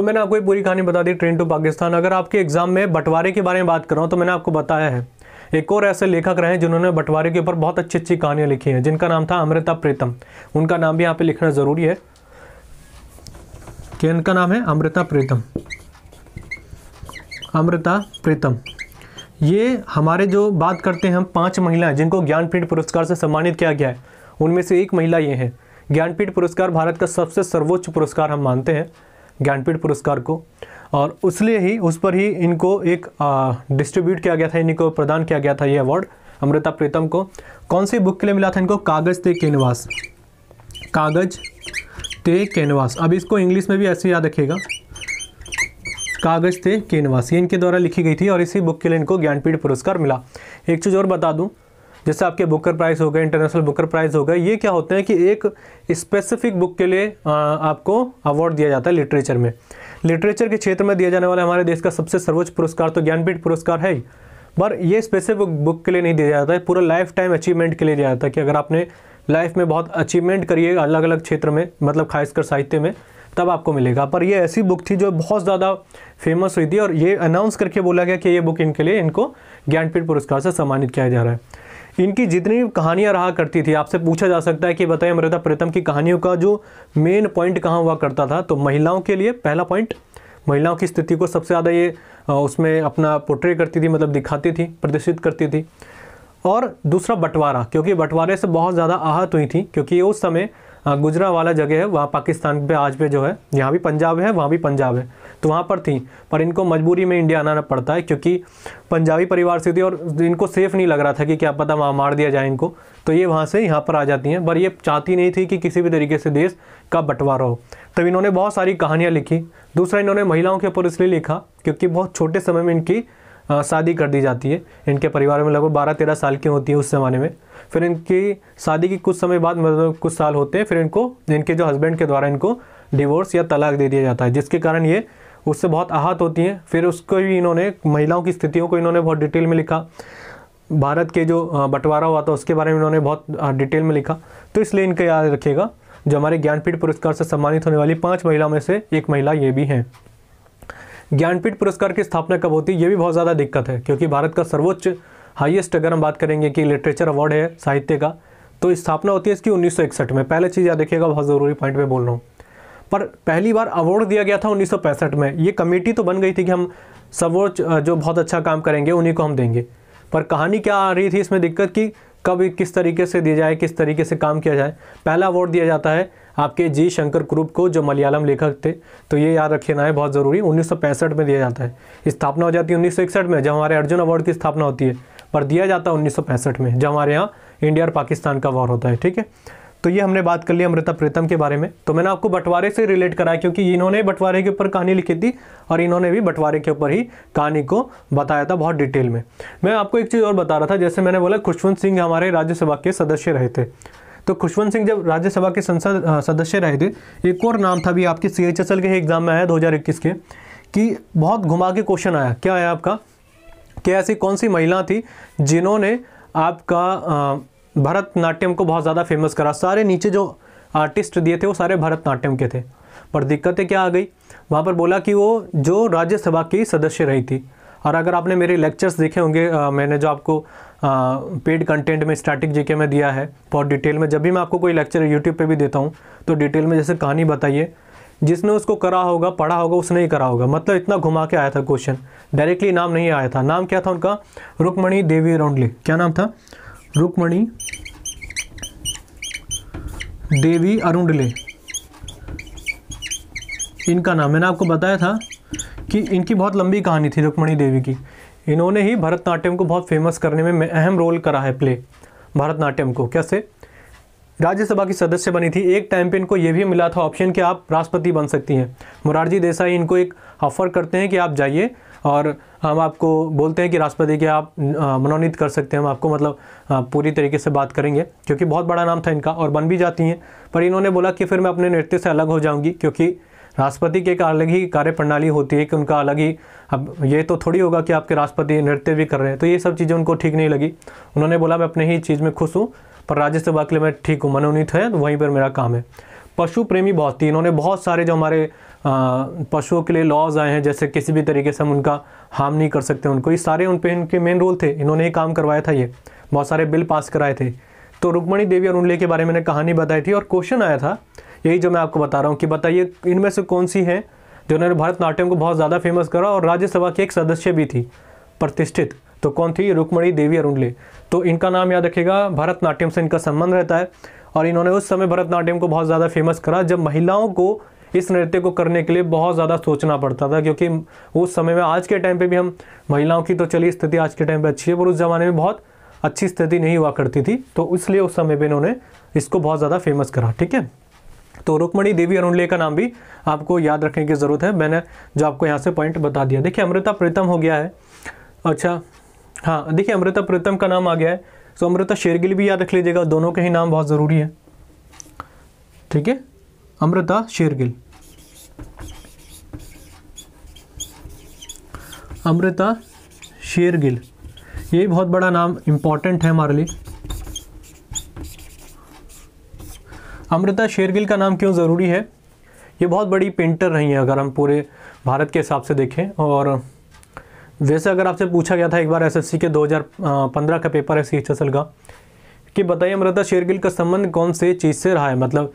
तो मैंने आपको ये पूरी कहानी बता दी ट्रेन टू पाकिस्तान अगर आपके एग्जाम में बंटवारे के बारे में बात कर रहा हूँ तो मैंने आपको बताया है एक और ऐसे लेखक रहे हैं जिन्होंने बंटवारे के ऊपर बहुत अच्छी अच्छी कहानियाँ लिखी हैं जिनका नाम था अमृता प्रीतम उनका नाम भी यहाँ पे लिखना ज़रूरी है कि इनका नाम है अमृता प्रीतम अमृता प्रीतम ये हमारे जो बात करते हैं हम पांच महिलाएं जिनको ज्ञानपीठ पुरस्कार से सम्मानित किया गया है उनमें से एक महिला ये हैं ज्ञानपीठ पुरस्कार भारत का सबसे सर्वोच्च पुरस्कार हम मानते हैं ज्ञानपीठ पुरस्कार को और उसलिए ही उस पर ही इनको एक डिस्ट्रीब्यूट किया गया था इनको प्रदान किया गया था ये अवार्ड अमृता प्रीतम को कौन सी बुक के लिए मिला था इनको कागज़ ते कैनवास कागज ते कैनवास अब इसको इंग्लिश में भी ऐसे याद रखेगा कागज थे कैनवास ये इनके द्वारा लिखी गई थी और इसी बुक के लिए इनको ज्ञानपीठ पुरस्कार मिला एक चीज़ और बता दूं जैसे आपके बुकर प्राइस हो गए इंटरनेशनल बुकर प्राइस हो गए ये क्या होते हैं कि एक स्पेसिफिक बुक के लिए आ, आपको अवार्ड दिया जाता है लिटरेचर में लिटरेचर के क्षेत्र में दिया जाने वाला हमारे देश का सबसे सर्वोच्च पुरस्कार तो ज्ञानपीठ पुरस्कार है ही पर यह स्पेसिफिक बुक के लिए नहीं दिया जाता है पूरा लाइफ टाइम अचीवमेंट के लिए दिया जाता है कि अगर आपने लाइफ में बहुत अचीवमेंट करिए अलग अलग क्षेत्र में मतलब खासकर साहित्य में तब आपको मिलेगा पर ये ऐसी बुक थी जो बहुत ज़्यादा फेमस हुई थी और ये अनाउंस करके बोला गया कि ये बुक इनके लिए इनको ज्ञानपीठ पुरस्कार से सम्मानित किया जा रहा है इनकी जितनी कहानियाँ रहा करती थी आपसे पूछा जा सकता है कि बताएं अमृता प्रीतम की कहानियों का जो मेन पॉइंट कहाँ हुआ करता था तो महिलाओं के लिए पहला पॉइंट महिलाओं की स्थिति को सबसे ज़्यादा ये उसमें अपना पोर्ट्रेट करती थी मतलब दिखाती थी प्रदर्शित करती थी और दूसरा बंटवारा क्योंकि बंटवारे से बहुत ज़्यादा आहत हुई थी क्योंकि उस समय हाँ, गुजरा वाला जगह है वहाँ पाकिस्तान पे आज पे जो है यहाँ भी पंजाब है वहाँ भी पंजाब है तो वहाँ पर थी पर इनको मजबूरी में इंडिया आना पड़ता है क्योंकि पंजाबी परिवार से थी और इनको सेफ़ नहीं लग रहा था कि क्या पता वहाँ मार दिया जाए इनको तो ये वहाँ से यहाँ पर आ जाती हैं पर ये चाहती नहीं थी कि किसी भी तरीके से देश का बंटवारा हो तब इन्होंने बहुत सारी कहानियाँ लिखी दूसरा इन्होंने महिलाओं के ऊपर इसलिए लिखा क्योंकि बहुत छोटे समय में इनकी शादी कर दी जाती है इनके परिवार में लगभग बारह तेरह साल की होती है उस जमाने में फिर इनकी शादी के कुछ समय बाद मतलब कुछ साल होते हैं फिर इनको इनके जो हस्बैंड के द्वारा इनको डिवोर्स या तलाक दे दिया जाता है जिसके कारण ये उससे बहुत आहत होती हैं फिर उसको भी इन्होंने महिलाओं की स्थितियों को इन्होंने बहुत डिटेल में लिखा भारत के जो बंटवारा हुआ था उसके बारे में इन्होंने बहुत डिटेल में लिखा तो इसलिए इनका याद रखिएगा जो हमारे ज्ञानपीठ पुरस्कार से सम्मानित होने वाली पाँच महिलाओं में से एक महिला ये भी हैं ज्ञानपीठ पुरस्कार की स्थापना कब होती है ये भी बहुत ज़्यादा दिक्कत है क्योंकि भारत का सर्वोच्च हाईएस्ट अगर हम बात करेंगे कि लिटरेचर अवार्ड है साहित्य का तो स्थापना होती है इसकी उन्नीस में पहले चीज़ याद देखिएगा बहुत ज़रूरी पॉइंट में बोल रहा हूँ पर पहली बार अवार्ड दिया गया था उन्नीस में ये कमेटी तो बन गई थी कि हम सर्वोच्च जो बहुत अच्छा काम करेंगे उन्हीं को हम देंगे पर कहानी क्या आ रही थी इसमें दिक्कत कि कब किस तरीके से दिया जाए किस तरीके से काम किया जाए पहला अवार्ड दिया जाता है आपके जी शंकर क्रूप को जो मलयालम लेखक थे तो ये याद रखना है बहुत ज़रूरी उन्नीस में दिया जाता है स्थापना हो जाती है उन्नीस में जब हमारे अर्जुन अवार्ड की स्थापना होती है पर दिया जाता है उन्नीस में जब हमारे यहाँ इंडिया और पाकिस्तान का वॉर होता है ठीक है तो ये हमने बात कर ली अमृता प्रीतम के बारे में तो मैंने आपको बंटवारे से रिलेट कराया क्योंकि इन्होंने बंटवारे के ऊपर कहानी लिखी थी और इन्होंने भी बंटवारे के ऊपर ही कहानी को बताया था बहुत डिटेल में मैं आपको एक चीज़ और बता रहा था जैसे मैंने बोला खुशवंत सिंह हमारे राज्यसभा के सदस्य रहे थे तो खुशवंत सिंह जब राज्यसभा के संसद सदस्य रहे थे एक और नाम था भी आपके सी के एग्ज़ाम में आया दो के कि बहुत घुमा के क्वेश्चन आया क्या आया आपका कि ऐसी कौन सी महिला थी जिन्होंने आपका भरतनाट्यम को बहुत ज़्यादा फेमस करा सारे नीचे जो आर्टिस्ट दिए थे वो सारे भरतनाट्यम के थे पर दिक्कतें क्या आ गई वहाँ पर बोला कि वो जो राज्यसभा की सदस्य रही थी और अगर आपने मेरे लेक्चर्स देखे होंगे मैंने जो आपको पेड कंटेंट में स्टैटिक जीके में दिया है बहुत डिटेल में जब भी मैं आपको कोई लेक्चर यूट्यूब पे भी देता हूँ तो डिटेल में जैसे कहानी बताइए जिसने उसको करा होगा पढ़ा होगा उसने ही करा होगा मतलब इतना घुमा के आया था क्वेश्चन डायरेक्टली नाम नहीं आया था नाम क्या था उनका रुक्मणी देवी रौंडले क्या नाम था रुक्मणी देवी अरुंडले इनका नाम मैंने आपको बताया था कि इनकी बहुत लंबी कहानी थी रुकमणि देवी की इन्होंने ही भरतनाट्यम को बहुत फेमस करने में अहम रोल करा है प्ले भरतनाट्यम को कैसे राज्यसभा की सदस्य बनी थी एक टाइम पे इनको ये भी मिला था ऑप्शन कि आप राष्ट्रपति बन सकती हैं मुरारजी देसाई इनको एक ऑफर करते हैं कि आप जाइए और हम आपको बोलते हैं कि राष्ट्रपति के आप मनोनीत कर सकते हैं हम आपको मतलब पूरी तरीके से बात करेंगे क्योंकि बहुत बड़ा नाम था इनका और बन भी जाती हैं पर इन्होंने बोला कि फिर मैं अपने नृत्य से अलग हो जाऊँगी क्योंकि राष्ट्रपति के एक अलग ही कार्यप्रणाली होती है कि उनका अलग ही अब ये तो थोड़ी होगा कि आपके राष्ट्रपति नृत्य भी कर रहे हैं तो ये सब चीज़ें उनको ठीक नहीं लगी उन्होंने बोला मैं अपने ही चीज़ में खुश हूँ पर राज्य सेवा के लिए मैं ठीक हूँ मनोनीत है तो वहीं पर मेरा काम है पशु प्रेमी बहुत थी इन्होंने बहुत सारे जो हमारे पशुओं के लिए लॉज आए हैं जैसे किसी भी तरीके से हम उनका हार्म नहीं कर सकते उनको ये सारे उन पर इनके मेन रोल थे इन्होंने ही काम करवाया था ये बहुत सारे बिल पास कराए थे तो रुक्मणी देवी और उनले के बारे में मैंने कहानी बताई थी और क्वेश्चन आया था यही जो मैं आपको बता रहा हूँ कि बताइए इनमें से कौन सी हैं जिन्होंने भरतनाट्यम को बहुत ज़्यादा फेमस करा और राज्यसभा की एक सदस्य भी थी प्रतिष्ठित तो कौन थी रुक्मणी देवी अरुणले तो इनका नाम याद रखेगा भरतनाट्यम से इनका संबंध रहता है और इन्होंने उस समय भरतनाट्यम को बहुत ज़्यादा फेमस करा जब महिलाओं को इस नृत्य को करने के लिए बहुत ज़्यादा सोचना पड़ता था क्योंकि उस समय में आज के टाइम पे भी हम महिलाओं की तो चली स्थिति आज के टाइम पे अच्छी है पर उस ज़माने में बहुत अच्छी स्थिति नहीं हुआ करती थी तो इसलिए उस समय पर इन्होंने इसको बहुत ज़्यादा फेमस करा ठीक है तो रुक्मणी देवी अरुणले का नाम भी आपको याद रखने की ज़रूरत है मैंने जो आपको यहाँ से पॉइंट बता दिया देखिए अमृता प्रीतम हो गया है अच्छा हाँ देखिए अमृता प्रीतम का नाम आ गया है सो अमृता शेरगिल भी याद रख लीजिएगा दोनों के ही नाम बहुत ज़रूरी है ठीक है अमृता शेरगिल अमृता शेरगिल ये बहुत बड़ा नाम इम्पॉर्टेंट है हमारे लिए अमृता शेरगिल का नाम क्यों ज़रूरी है ये बहुत बड़ी पेंटर रही हैं अगर हम पूरे भारत के हिसाब से देखें और वैसे अगर आपसे पूछा गया था एक बार एसएससी के 2015 का पेपर है सी एच का कि बताइए अमृता शेरगिल का संबंध कौन से चीज़ से रहा है मतलब आ,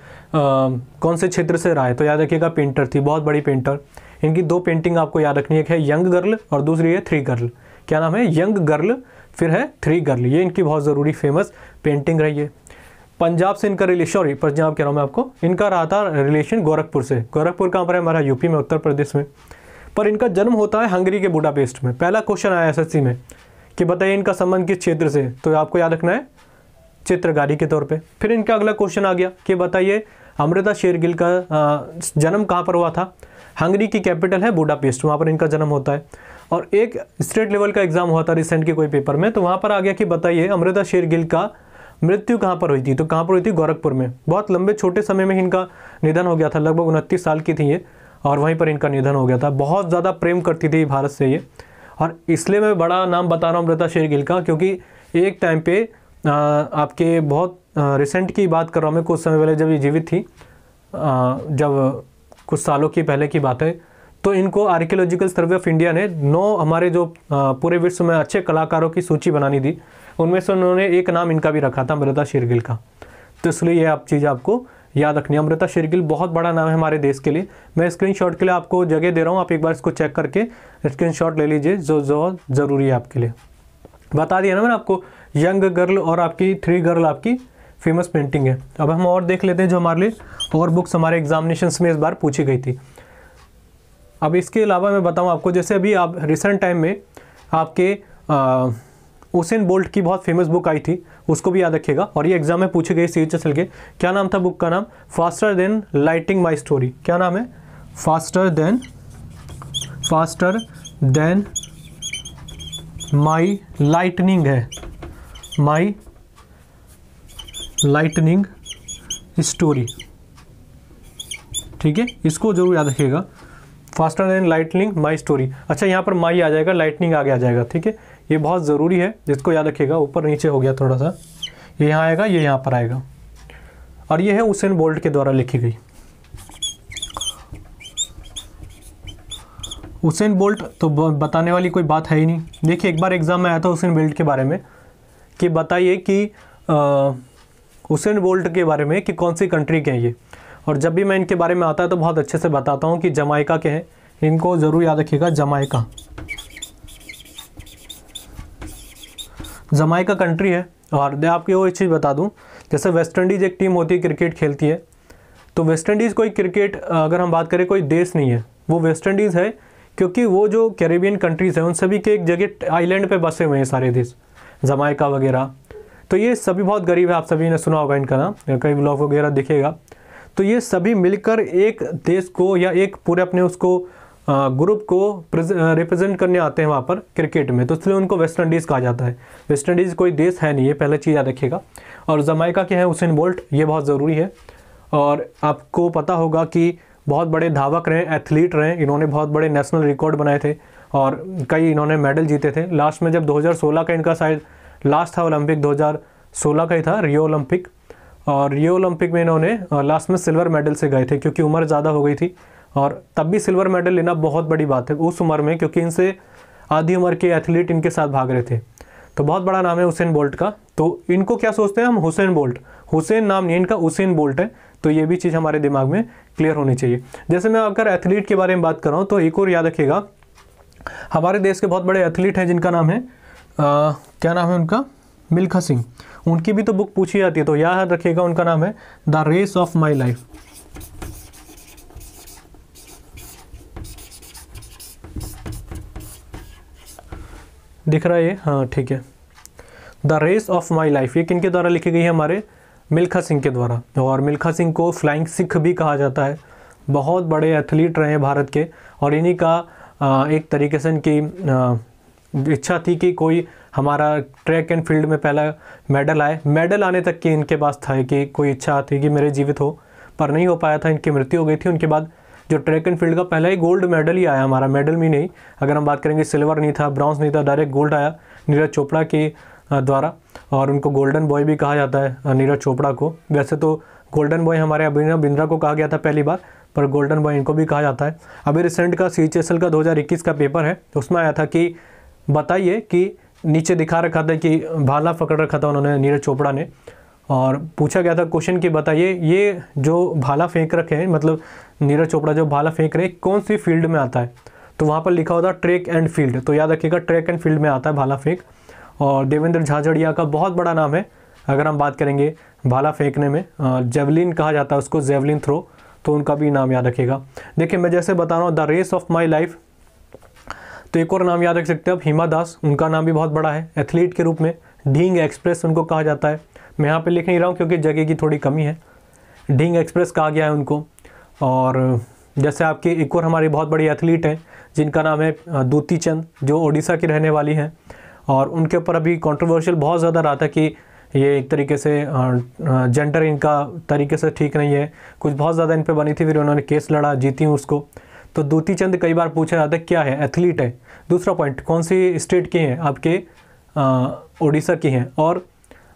कौन से क्षेत्र से रहा है तो याद रखिएगा पेंटर थी बहुत बड़ी पेंटर इनकी दो पेंटिंग आपको याद रखनी है यंग गर्ल और दूसरी है थ्री गर्ल क्या नाम है यंग गर्ल फिर है थ्री गर्ल ये इनकी बहुत ज़रूरी फेमस पेंटिंग रही है पंजाब से इनका रिलेशन सॉरी पंजाब कह रहा हूँ मैं आपको इनका रहा था रिलेशन गोरखपुर से गोरखपुर कहाँ पर है हमारा यूपी में उत्तर प्रदेश में पर इनका जन्म होता है हंगरी के बुडापेस्ट में पहला क्वेश्चन आया सी में कि बताइए इनका संबंध किस क्षेत्र से तो आपको याद रखना है चित्रकारी के तौर पे फिर इनका अगला क्वेश्चन आ गया कि बताइए अमृता शेरगिल का जन्म कहाँ पर हुआ था हंगरी की कैपिटल है बुडापेस्ट वहाँ पर इनका जन्म होता है और एक स्टेट लेवल का एग्ज़ाम हुआ था रिसेंट के कोई पेपर में तो वहाँ पर आ गया कि बताइए अमृता शेरगिल का मृत्यु कहाँ पर हुई थी तो कहाँ पर हुई थी गोरखपुर में बहुत लंबे छोटे समय में इनका निधन हो गया था लगभग उनतीस साल की थी ये और वहीं पर इनका निधन हो गया था बहुत ज़्यादा प्रेम करती थी भारत से ये और इसलिए मैं बड़ा नाम बता रहा हूँ अमृता शेर गिल का क्योंकि एक टाइम पे आ, आपके बहुत रिसेंट की बात कर रहा हूँ मैं कुछ समय पहले जब ये जीवित थी आ, जब कुछ सालों की पहले की बात है तो इनको आर्कियोलॉजिकल सर्वे ऑफ इंडिया ने नौ हमारे जो आ, पूरे विश्व में अच्छे कलाकारों की सूची बनानी दी उनमें से उन्होंने एक नाम इनका भी रखा था अमृता शेरगिल का तो इसलिए ये आप चीज़ आपको याद रखनी है अमृता शेरगिल बहुत बड़ा नाम है हमारे देश के लिए मैं स्क्रीनशॉट के लिए आपको जगह दे रहा हूँ आप एक बार इसको चेक करके स्क्रीनशॉट ले लीजिए जो जो ज़रूरी है आपके लिए बता दिया ना मैंने आपको यंग गर्ल और आपकी थ्री गर्ल आपकी फेमस पेंटिंग है अब हम और देख लेते हैं जो हमारे लिए और बुक्स हमारे एग्जामिनेशन में इस बार पूछी गई थी अब इसके अलावा मैं बताऊँ आपको जैसे अभी आप रिसेंट टाइम में आपके आ, उसेन बोल्ट की बहुत फेमस बुक आई थी उसको भी याद रखिएगा और ये एग्जाम में पूछे गए सी के क्या नाम था बुक का नाम faster than lighting my story क्या नाम है faster than faster than my lightning है माई लाइटनिंग स्टोरी ठीक है इसको जरूर याद रखिएगा faster than lightning my story अच्छा यहाँ पर माई आ जाएगा लाइटनिंग आगे आ जाएगा ठीक है ये बहुत ज़रूरी है जिसको याद रखिएगा ऊपर नीचे हो गया थोड़ा सा ये यहाँ आएगा ये यहाँ पर आएगा और ये है उसेन बोल्ट के द्वारा लिखी गई उसेन बोल्ट तो बताने वाली कोई बात है ही नहीं देखिए एक बार एग्ज़ाम में आया था उसेन बोल्ट के बारे में कि बताइए कि उसेन बोल्ट के बारे में कि कौन सी कंट्री के हैं ये और जब भी मैं इनके बारे में आता है तो बहुत अच्छे से बताता हूँ कि जमाइका के हैं इनको ज़रूर याद रखिएगा जमाइका का कंट्री है और दे आपकी वो एक चीज़ बता दूँ जैसे वेस्ट इंडीज़ एक टीम होती है क्रिकेट खेलती है तो वेस्ट इंडीज़ कोई क्रिकेट अगर हम बात करें कोई देश नहीं है वो वेस्ट इंडीज़ है क्योंकि वो जो कैरेबियन कंट्रीज़ हैं उन सभी के एक जगह आइलैंड पे बसे हुए हैं सारे देश जमाइका वगैरह तो ये सभी बहुत गरीब है आप सभी ने सुना होगा इनका नाम कई ब्लॉग वगैरह दिखेगा तो ये सभी मिलकर एक देश को या एक पूरे अपने उसको ग्रुप को रिप्रेजेंट करने आते हैं वहाँ पर क्रिकेट में तो इसलिए उनको वेस्ट इंडीज़ कहा जाता है वेस्ट इंडीज़ कोई देश है नहीं ये पहले चीज़ याद रखिएगा और जमाइका के हैं हुसैन बोल्ट ये बहुत ज़रूरी है और आपको पता होगा कि बहुत बड़े धावक रहे एथलीट रहे इन्होंने बहुत बड़े नेशनल रिकॉर्ड बनाए थे और कई इन्होंने मेडल जीते थे लास्ट में जब 2016 का इनका शायद लास्ट था ओलंपिक 2016 का ही था रियो ओलंपिक और रियो ओलंपिक में इन्होंने लास्ट में सिल्वर मेडल से गए थे क्योंकि उम्र ज़्यादा हो गई थी और तब भी सिल्वर मेडल लेना बहुत बड़ी बात है उस उम्र में क्योंकि इनसे आधी उम्र के एथलीट इनके साथ भाग रहे थे तो बहुत बड़ा नाम है हुसैन बोल्ट का तो इनको क्या सोचते हैं हम हुसैन बोल्ट हुसैन नाम नहीं इनका हुसैन बोल्ट है तो ये भी चीज़ हमारे दिमाग में क्लियर होनी चाहिए जैसे मैं अगर एथलीट के बारे में बात कर रहा हूँ तो एक और याद रखिएगा हमारे देश के बहुत बड़े एथलीट हैं जिनका नाम है आ, क्या नाम है उनका मिल्खा सिंह उनकी भी तो बुक पूछी जाती है तो याद रखिएगा उनका नाम है the race of my life दिख रहा है ये हाँ ठीक है the race of my life ये किन द्वारा लिखी गई है हमारे मिल्खा सिंह के द्वारा और मिल्खा सिंह को फ्लाइंग सिख भी कहा जाता है बहुत बड़े एथलीट रहे हैं भारत के और इन्हीं का एक तरीके से इनकी इच्छा थी कि कोई हमारा ट्रैक एंड फील्ड में पहला मेडल आए मेडल आने तक की इनके पास था कि कोई इच्छा थी कि मेरे जीवित हो पर नहीं हो पाया था इनकी मृत्यु हो गई थी उनके बाद जो ट्रैक एंड फील्ड का पहला ही गोल्ड मेडल ही आया हमारा मेडल भी नहीं अगर हम बात करेंगे सिल्वर नहीं था ब्रॉन्ज नहीं था डायरेक्ट गोल्ड आया नीरज चोपड़ा के द्वारा और उनको गोल्डन बॉय भी कहा जाता है नीरज चोपड़ा को वैसे तो गोल्डन बॉय हमारे अभिनव बिंद्रा को कहा गया था पहली बार पर गोल्डन बॉय इनको भी कहा जाता है अभी रिसेंट का सी का दो का पेपर है उसमें आया था कि बताइए कि नीचे दिखा रखा था कि भाला पकड़ रखा था उन्होंने नीरज चोपड़ा ने और पूछा गया था क्वेश्चन कि बताइए ये जो भाला फेंक रखे हैं मतलब नीरज चोपड़ा जो भाला फेंक रहे हैं कौन सी फील्ड में आता है तो वहाँ पर लिखा होता ट्रैक एंड फील्ड तो याद रखिएगा ट्रैक एंड फील्ड में आता है भाला फेंक और देवेंद्र झाझड़िया का बहुत बड़ा नाम है अगर हम बात करेंगे भाला फेंकने में जेवलिन कहा जाता है उसको जेवलिन थ्रो तो उनका भी नाम याद रखेगा देखिए मैं जैसे बता रहा हूँ the race of my life तो एक और नाम याद रख सकते हैं अब हिमा दास उनका नाम भी बहुत बड़ा है एथलीट के रूप में ढींग एक्सप्रेस उनको कहा जाता है मैं यहाँ पे लिख नहीं रहा हूँ क्योंकि जगह की थोड़ी कमी है ढिंग एक्सप्रेस कहा गया है उनको और जैसे आपकी एक और हमारी बहुत बड़ी एथलीट हैं जिनका नाम है दूती चंद जो ओडिशा की रहने वाली हैं और उनके ऊपर अभी कंट्रोवर्शियल बहुत ज़्यादा रहा था कि ये एक तरीके से जेंडर इनका तरीके से ठीक नहीं है कुछ बहुत ज़्यादा इन पर बनी थी फिर उन्होंने केस लड़ा जीती उसको तो दूती चंद कई बार पूछा जाता है क्या है एथलीट है दूसरा पॉइंट कौन सी स्टेट की हैं आपके ओडिशा की हैं और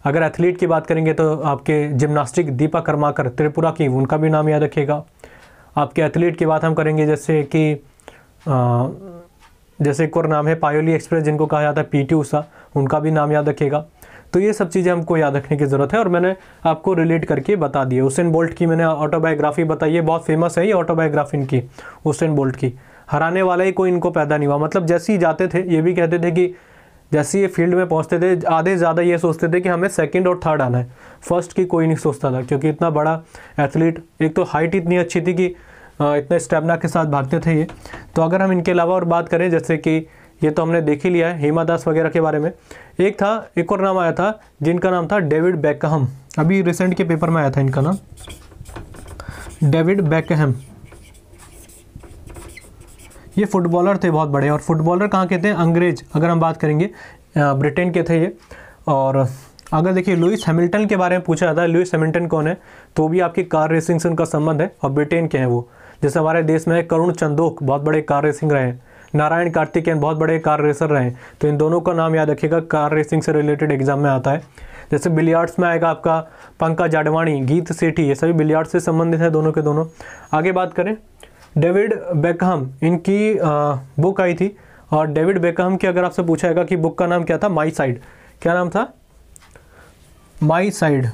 अगर एथलीट की बात करेंगे तो आपके जिम्नास्टिक दीपा कर्माकर त्रिपुरा की उनका भी नाम याद रखिएगा आपके एथलीट की बात हम करेंगे जैसे कि जैसे एक और नाम है पायोली एक्सप्रेस जिनको कहा जाता है पीटी उषा उनका भी नाम याद रखिएगा तो ये सब चीज़ें हमको याद रखने की ज़रूरत है और मैंने आपको रिलेट करके बता दिए हुसैन बोल्ट की मैंने ऑटोबायोग्राफी बताई है बहुत फेमस है ये ऑटोबायोग्राफी इनकी उसन बोल्ट की हराने वाला ही कोई इनको पैदा नहीं हुआ मतलब जैसे ही जाते थे ये भी कहते थे कि जैसे ये फील्ड में पहुंचते थे आधे ज़्यादा ये सोचते थे कि हमें सेकंड और थर्ड आना है फर्स्ट की कोई नहीं सोचता था क्योंकि इतना बड़ा एथलीट एक तो हाइट इतनी अच्छी थी कि इतने स्टेमिना के साथ भागते थे ये तो अगर हम इनके अलावा और बात करें जैसे कि ये तो हमने देख ही लिया है हेमा दास वगैरह के बारे में एक था एक और नाम आया था जिनका नाम था डेविड बैकहम अभी रिसेंट के पेपर में आया था इनका नाम डेविड बैकहम ये फुटबॉलर थे बहुत बड़े और फुटबॉलर कहाँ के थे अंग्रेज अगर हम बात करेंगे ब्रिटेन के थे ये और अगर देखिए लुइस हैमिल्टन के बारे में पूछा जाता है लुइस हैमिल्टन कौन है तो भी आपकी कार रेसिंग से उनका संबंध है और ब्रिटेन के हैं वो जैसे हमारे देश में करुण चंदोक बहुत बड़े कार रेसिंग रहे हैं नारायण कार्तिकेयन बहुत बड़े कार रेसर रहे हैं तो इन दोनों का नाम याद रखिएगा कार रेसिंग से रिलेटेड एग्जाम में आता है जैसे बिलियार्ड्स में आएगा आपका पंकज जाडवाणी गीत सेठी ये सभी बिलियार्ड से संबंधित है दोनों के दोनों आगे बात करें डेविड बेकहम इनकी बुक आई थी और डेविड बेकहम की अगर आपसे पूछा जाएगा कि बुक का नाम क्या था माई साइड क्या नाम था माई साइड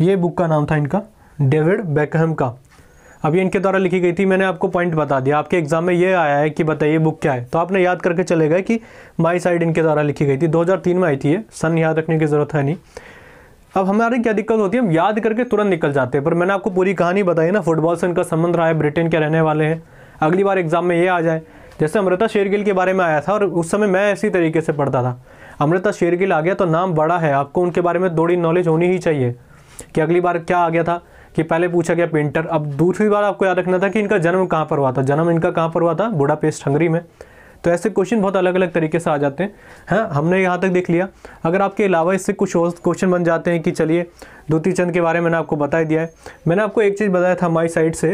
ये बुक का नाम था इनका डेविड बेकहम का अब ये इनके द्वारा लिखी गई थी मैंने आपको पॉइंट बता दिया आपके एग्जाम में ये आया है कि बताइए बुक क्या है तो आपने याद करके चले गए कि माई साइड इनके द्वारा लिखी गई थी 2003 में आई थी ये सन याद रखने की ज़रूरत है नहीं अब हमारी क्या दिक्कत होती है हम याद करके तुरंत निकल जाते हैं पर मैंने आपको पूरी कहानी बताई ना फुटबॉल से उनका संबंध रहा है ब्रिटेन के रहने वाले हैं अगली बार एग्जाम में ये आ जाए जैसे अमृता शेरगिल के बारे में आया था और उस समय मैं इसी तरीके से पढ़ता था अमृता शेरगिल आ गया तो नाम बड़ा है आपको उनके बारे में थोड़ी नॉलेज होनी ही चाहिए कि अगली बार क्या आ गया था कि पहले पूछा गया पेंटर अब दूसरी बार आपको याद रखना था कि इनका जन्म कहाँ पर हुआ था जन्म इनका कहाँ पर हुआ था पेस्ट हंगरी में तो ऐसे क्वेश्चन बहुत अलग अलग तरीके से आ जाते हैं हाँ हमने यहाँ तक देख लिया अगर आपके अलावा इससे कुछ और क्वेश्चन बन जाते हैं कि चलिए दूती चंद के बारे में मैंने आपको बता दिया है मैंने आपको एक चीज़ बताया था हमारी साइड से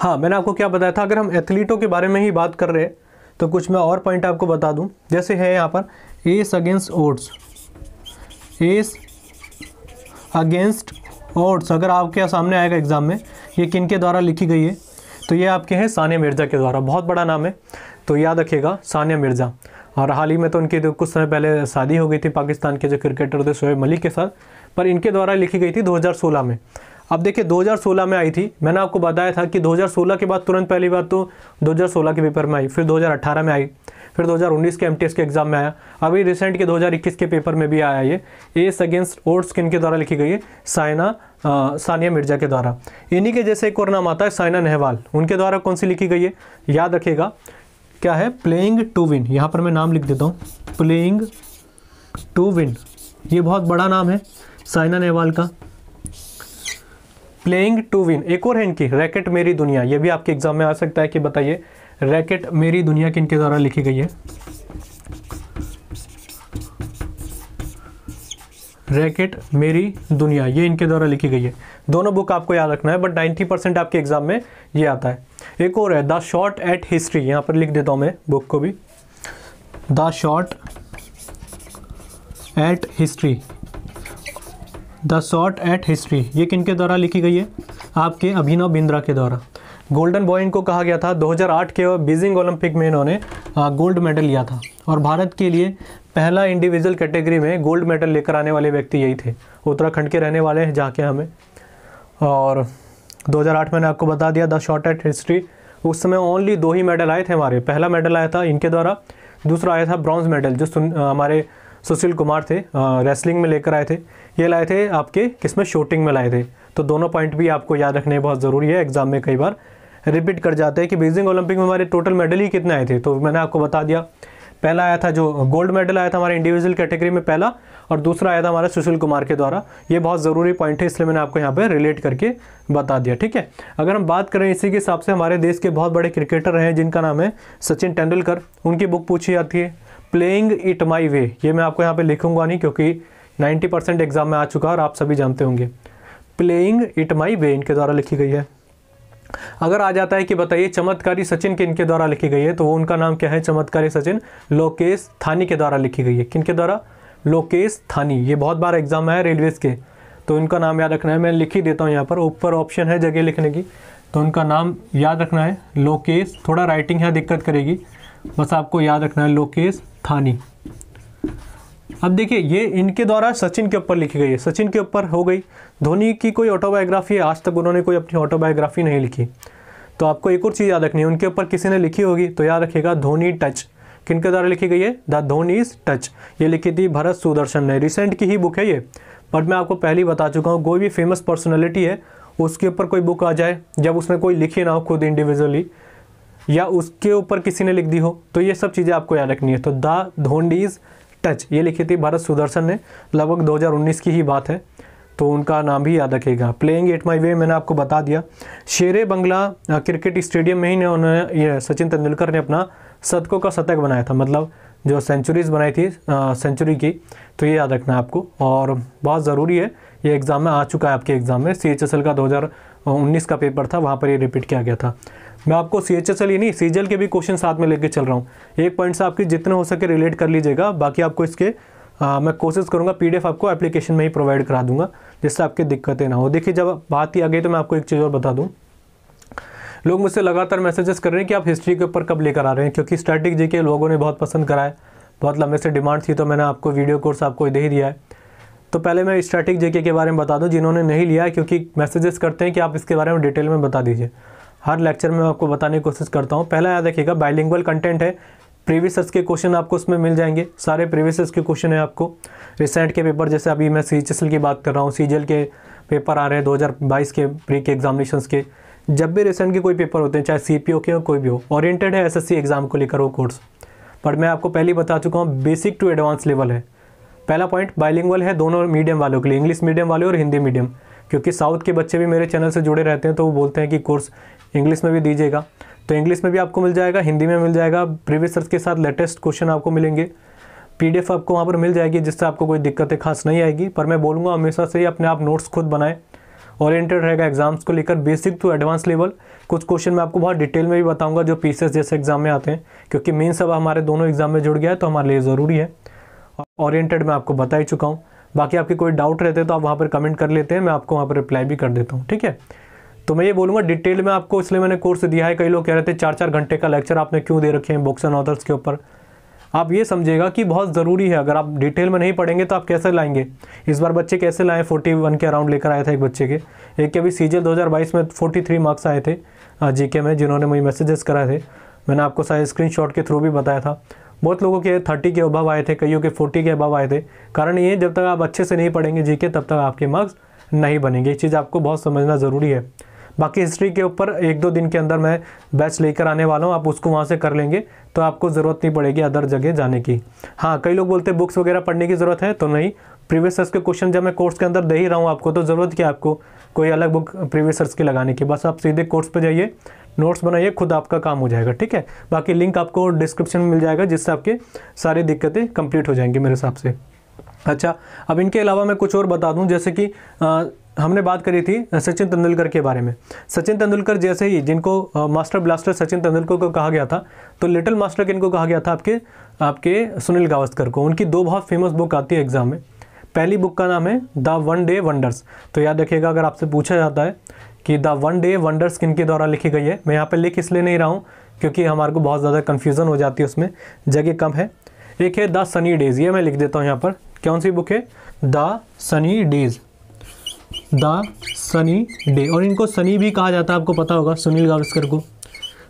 हाँ मैंने आपको क्या बताया था अगर हम एथलीटों के बारे में ही बात कर रहे हैं तो कुछ मैं और पॉइंट आपको बता दूं जैसे है यहाँ पर as against odds as against odds अगर आपके सामने आएगा एग्ज़ाम में ये किन के द्वारा लिखी गई है तो ये आपके हैं सानिया मिर्ज़ा के द्वारा बहुत बड़ा नाम है तो याद रखिएगा सानिया मिर्ज़ा और हाल ही में तो इनकी तो कुछ समय पहले शादी हो गई थी पाकिस्तान के जो क्रिकेटर थे शोएब मलिक के साथ पर इनके द्वारा लिखी गई थी 2016 में अब देखिए 2016 में आई थी मैंने आपको बताया था कि 2016 के बाद तुरंत पहली बार तो 2016 के पेपर में आई फिर 2018 में आई फिर 2019 के एम के एग्ज़ाम में आया अभी रिसेंट के 2021 के पेपर में भी आया ये एस अगेंस्ट ओट्स किन के द्वारा लिखी गई है साइना सानिया मिर्जा के द्वारा इन्हीं के जैसे एक और नाम आता है साइना नेहवाल उनके द्वारा कौन सी लिखी गई है याद रखेगा क्या है प्लेइंग टू विन यहाँ पर मैं नाम लिख देता हूँ प्लेइंग टू विन ये बहुत बड़ा नाम है साइना नेहवाल का प्लेइंग टू विन एक और है इनकी रैकेट मेरी दुनिया ये भी आपके एग्जाम में आ सकता है कि बताइए रैकेट मेरी दुनिया के द्वारा लिखी गई है रैकेट मेरी दुनिया ये इनके द्वारा लिखी गई है दोनों बुक आपको याद रखना है बट 90 परसेंट आपके एग्जाम में ये आता है एक और है द शॉर्ट एट हिस्ट्री यहाँ पर लिख देता हूँ मैं बुक को भी the shot at history the shot at history ये किन के द्वारा लिखी गई है आपके अभिनव बिंद्रा के द्वारा गोल्डन बॉय इनको कहा गया था 2008 के बीजिंग ओलंपिक में इन्होंने गोल्ड मेडल लिया था और भारत के लिए पहला इंडिविजुअल कैटेगरी में गोल्ड मेडल लेकर आने वाले व्यक्ति यही थे उत्तराखंड के रहने वाले हैं जाके हमें और 2008 मैंने आपको बता दिया द शॉर्ट एट हिस्ट्री उस समय ओनली दो ही मेडल आए थे हमारे पहला मेडल आया था इनके द्वारा दूसरा आया था ब्रॉन्ज मेडल जो सुन हमारे सुशील कुमार थे रेसलिंग में लेकर आए थे ये लाए थे आपके किसमें शूटिंग में लाए थे तो दोनों पॉइंट भी आपको याद रखने बहुत ज़रूरी है एग्ज़ाम में कई बार रिपीट कर जाते हैं कि बीजिंग ओलंपिक में हमारे टोटल मेडल ही कितने आए थे तो मैंने आपको बता दिया पहला आया था जो गोल्ड मेडल आया था हमारे इंडिविजुअल कैटेगरी में पहला और दूसरा आया था हमारा सुशील कुमार के द्वारा ये बहुत ज़रूरी पॉइंट है इसलिए मैंने आपको यहाँ पर रिलेट करके बता दिया ठीक है अगर हम बात करें इसी के हिसाब से हमारे देश के बहुत बड़े क्रिकेटर हैं जिनका नाम है सचिन तेंदुलकर उनकी बुक पूछी जाती है प्लेइंग इट माई वे ये मैं आपको यहाँ पर लिखूंगा नहीं क्योंकि 90 परसेंट एग्जाम में आ चुका है और आप सभी जानते होंगे प्लेइंग इट माई वे इनके द्वारा लिखी गई है अगर आ जाता है कि बताइए चमत्कारी सचिन के इनके द्वारा लिखी गई है तो वो उनका नाम क्या है चमत्कारी सचिन लोकेश थानी के द्वारा लिखी गई है किन के द्वारा लोकेश थानी ये बहुत बार एग्जाम आया रेलवेज के तो इनका नाम याद रखना है मैं लिख ही देता हूँ यहाँ पर ऊपर ऑप्शन है जगह लिखने की तो उनका नाम याद रखना है लोकेश थोड़ा राइटिंग है दिक्कत करेगी बस आपको याद रखना है लोकेश थानी अब देखिए ये इनके द्वारा सचिन के ऊपर लिखी गई है सचिन के ऊपर हो गई धोनी की कोई ऑटोबायोग्राफी है आज तक उन्होंने कोई अपनी ऑटोबायोग्राफी नहीं लिखी तो आपको एक और चीज़ याद रखनी है उनके ऊपर किसी ने लिखी होगी तो याद रखिएगा धोनी टच किनके द्वारा लिखी गई है द धोन इज टच ये लिखी थी भरत सुदर्शन ने रिसेंट की ही बुक है ये बट मैं आपको पहले ही बता चुका हूँ कोई भी फेमस पर्सनैलिटी है उसके ऊपर कोई बुक आ जाए जब उसने कोई लिखी ना हो खुद इंडिविजुअली या उसके ऊपर किसी ने लिख दी हो तो ये सब चीज़ें आपको याद रखनी है तो द धोंड इज टच ये लिखी थी भरत सुदर्शन ने लगभग 2019 की ही बात है तो उनका नाम भी याद रखेगा प्लेइंग एट माई वे मैंने आपको बता दिया शेरे बंगला क्रिकेट स्टेडियम में ही उन्होंने सचिन तेंदुलकर ने अपना शतकों का शतक बनाया था मतलब जो सेंचुरीज बनाई थी सेंचुरी की तो ये याद रखना आपको और बहुत ज़रूरी है ये एग्ज़ाम में आ चुका है आपके एग्ज़ाम में सी का 2019 का पेपर था वहाँ पर ये रिपीट किया गया था मैं आपको सी एच एस एल ही नहीं सी के भी क्वेश्चन साथ में लेके चल रहा हूँ एक पॉइंट से आपकी जितने हो सके रिलेट कर लीजिएगा बाकी आपको इसके आ, मैं कोशिश करूँगा पी आपको एप्लीकेशन में ही प्रोवाइड करा दूंगा जिससे आपकी दिक्कतें ना हो देखिए जब बात ही आ गई तो मैं आपको एक चीज़ और बता दूँ लोग मुझसे लगातार मैसेजेस कर रहे हैं कि आप हिस्ट्री के ऊपर कब लेकर आ रहे हैं क्योंकि स्टैटिक जी के लोगों ने बहुत पसंद करा है बहुत लंबे से डिमांड थी तो मैंने आपको वीडियो कोर्स आपको दे ही दिया है तो पहले मैं स्टैटिक जेके के बारे में बता दूं जिन्होंने नहीं लिया है क्योंकि मैसेजेस करते हैं कि आप इसके बारे में डिटेल में बता दीजिए हर लेक्चर में आपको बताने की कोशिश करता हूँ पहला याद रखिएगा बाइलिंगुअल कंटेंट है प्रीवियस के क्वेश्चन आपको उसमें मिल जाएंगे सारे प्रीवियस के क्वेश्चन है आपको रिसेंट के पेपर जैसे अभी मैं सी की बात कर रहा हूँ सी के पेपर आ रहे हैं 2022 के प्री के एग्जामिनेशन के जब भी रिसेंट के कोई पेपर होते हैं चाहे सी के हो कोई भी हो ओरिएंटेड है एसएससी एग्ज़ाम को लेकर वो कोर्स पर मैं आपको पहले बता चुका हूँ बेसिक टू एडवांस लेवल है पहला पॉइंट बाइलिंगुअल है दोनों मीडियम वालों के लिए इंग्लिश मीडियम वाले और हिंदी मीडियम क्योंकि साउथ के बच्चे भी मेरे चैनल से जुड़े रहते हैं तो वो बोलते हैं कि कोर्स इंग्लिश में भी दीजिएगा तो इंग्लिश में भी आपको मिल जाएगा हिंदी में मिल जाएगा प्रीवियस ईयर के साथ लेटेस्ट क्वेश्चन आपको मिलेंगे पीडीएफ आपको वहाँ पर मिल जाएगी जिससे आपको कोई दिक्कतें खास नहीं आएगी पर मैं बोलूँगा हमेशा से ही अपने आप नोट्स खुद बनाएं ओरिएंटेड रहेगा एग्जाम्स को लेकर बेसिक टू एडवांस लेवल कुछ क्वेश्चन मैं आपको बहुत डिटेल में भी बताऊंगा जो पीसेस जैसे एग्जाम में आते हैं क्योंकि मेन्स अब हमारे दोनों एग्जाम में जुड़ गया है तो हमारे लिए ज़रूरी है ओरिएंटेड मैं आपको बता ही चुका हूँ बाकी आपके कोई डाउट रहते हैं तो आप वहाँ पर कमेंट कर लेते हैं मैं आपको वहाँ पर रिप्लाई भी कर देता हूँ ठीक है तो मैं ये बोलूँगा डिटेल में आपको इसलिए मैंने कोर्स दिया है कई लोग कह रहे थे चार चार घंटे का लेक्चर आपने क्यों दे रखे हैं बुक्स एंड ऑथर्स के ऊपर आप ये समझेगा कि बहुत ज़रूरी है अगर आप डिटेल में नहीं पढ़ेंगे तो आप कैसे लाएंगे इस बार बच्चे कैसे लाएँ फोर्टी वन के अराउंड लेकर आया था एक बच्चे के एक के अभी सी जे में फोर्टी थ्री मार्क्स आए थे जी के में जिन्होंने मुझे मैसेजेस कराए थे मैंने आपको शायद स्क्रीन के थ्रू भी बताया था बहुत लोगों के थर्टी के अभाव आए थे कईयों के फोर्टी के अभाव आए थे कारण ये जब तक आप अच्छे से नहीं पढ़ेंगे जी के तब तक आपके मार्क्स नहीं बनेंगे ये चीज़ आपको बहुत समझना ज़रूरी है बाकी हिस्ट्री के ऊपर एक दो दिन के अंदर मैं बैच लेकर आने वाला हूँ आप उसको वहाँ से कर लेंगे तो आपको ज़रूरत नहीं पड़ेगी अदर जगह जाने की हाँ कई लोग बोलते हैं बुक्स वगैरह पढ़ने की ज़रूरत है तो नहीं प्रीवियस ईयर्स के क्वेश्चन जब मैं कोर्स के अंदर दे ही रहा हूँ आपको तो ज़रूरत क्या आपको कोई अलग बुक प्रीवियस ईयर्स की लगाने की बस आप सीधे कोर्स पर जाइए नोट्स बनाइए खुद आपका काम हो जाएगा ठीक है बाकी लिंक आपको डिस्क्रिप्शन में मिल जाएगा जिससे आपके सारी दिक्कतें कंप्लीट हो जाएंगी मेरे हिसाब से अच्छा अब इनके अलावा मैं कुछ और बता दूं जैसे कि हमने बात करी थी सचिन तेंदुलकर के बारे में सचिन तेंदुलकर जैसे ही जिनको मास्टर ब्लास्टर सचिन तेंदुलकर को कहा गया था तो लिटिल मास्टर को कहा गया था आपके आपके सुनील गावस्कर को उनकी दो बहुत फेमस बुक आती है एग्जाम में पहली बुक का नाम है द वन डे वंडर्स तो याद रखिएगा अगर आपसे पूछा जाता है कि द वन डे वंडर्स किन के द्वारा लिखी गई है मैं यहाँ पर लिख इसलिए नहीं रहा हूँ क्योंकि हमारे को बहुत ज़्यादा कन्फ्यूज़न हो जाती है उसमें जगह कम है एक है द सनी डेज़ ये मैं लिख देता हूँ यहाँ पर कौन सी बुक है the sunny days the sunny day और इनको सनी भी कहा जाता है आपको पता होगा सुनील गावस्कर को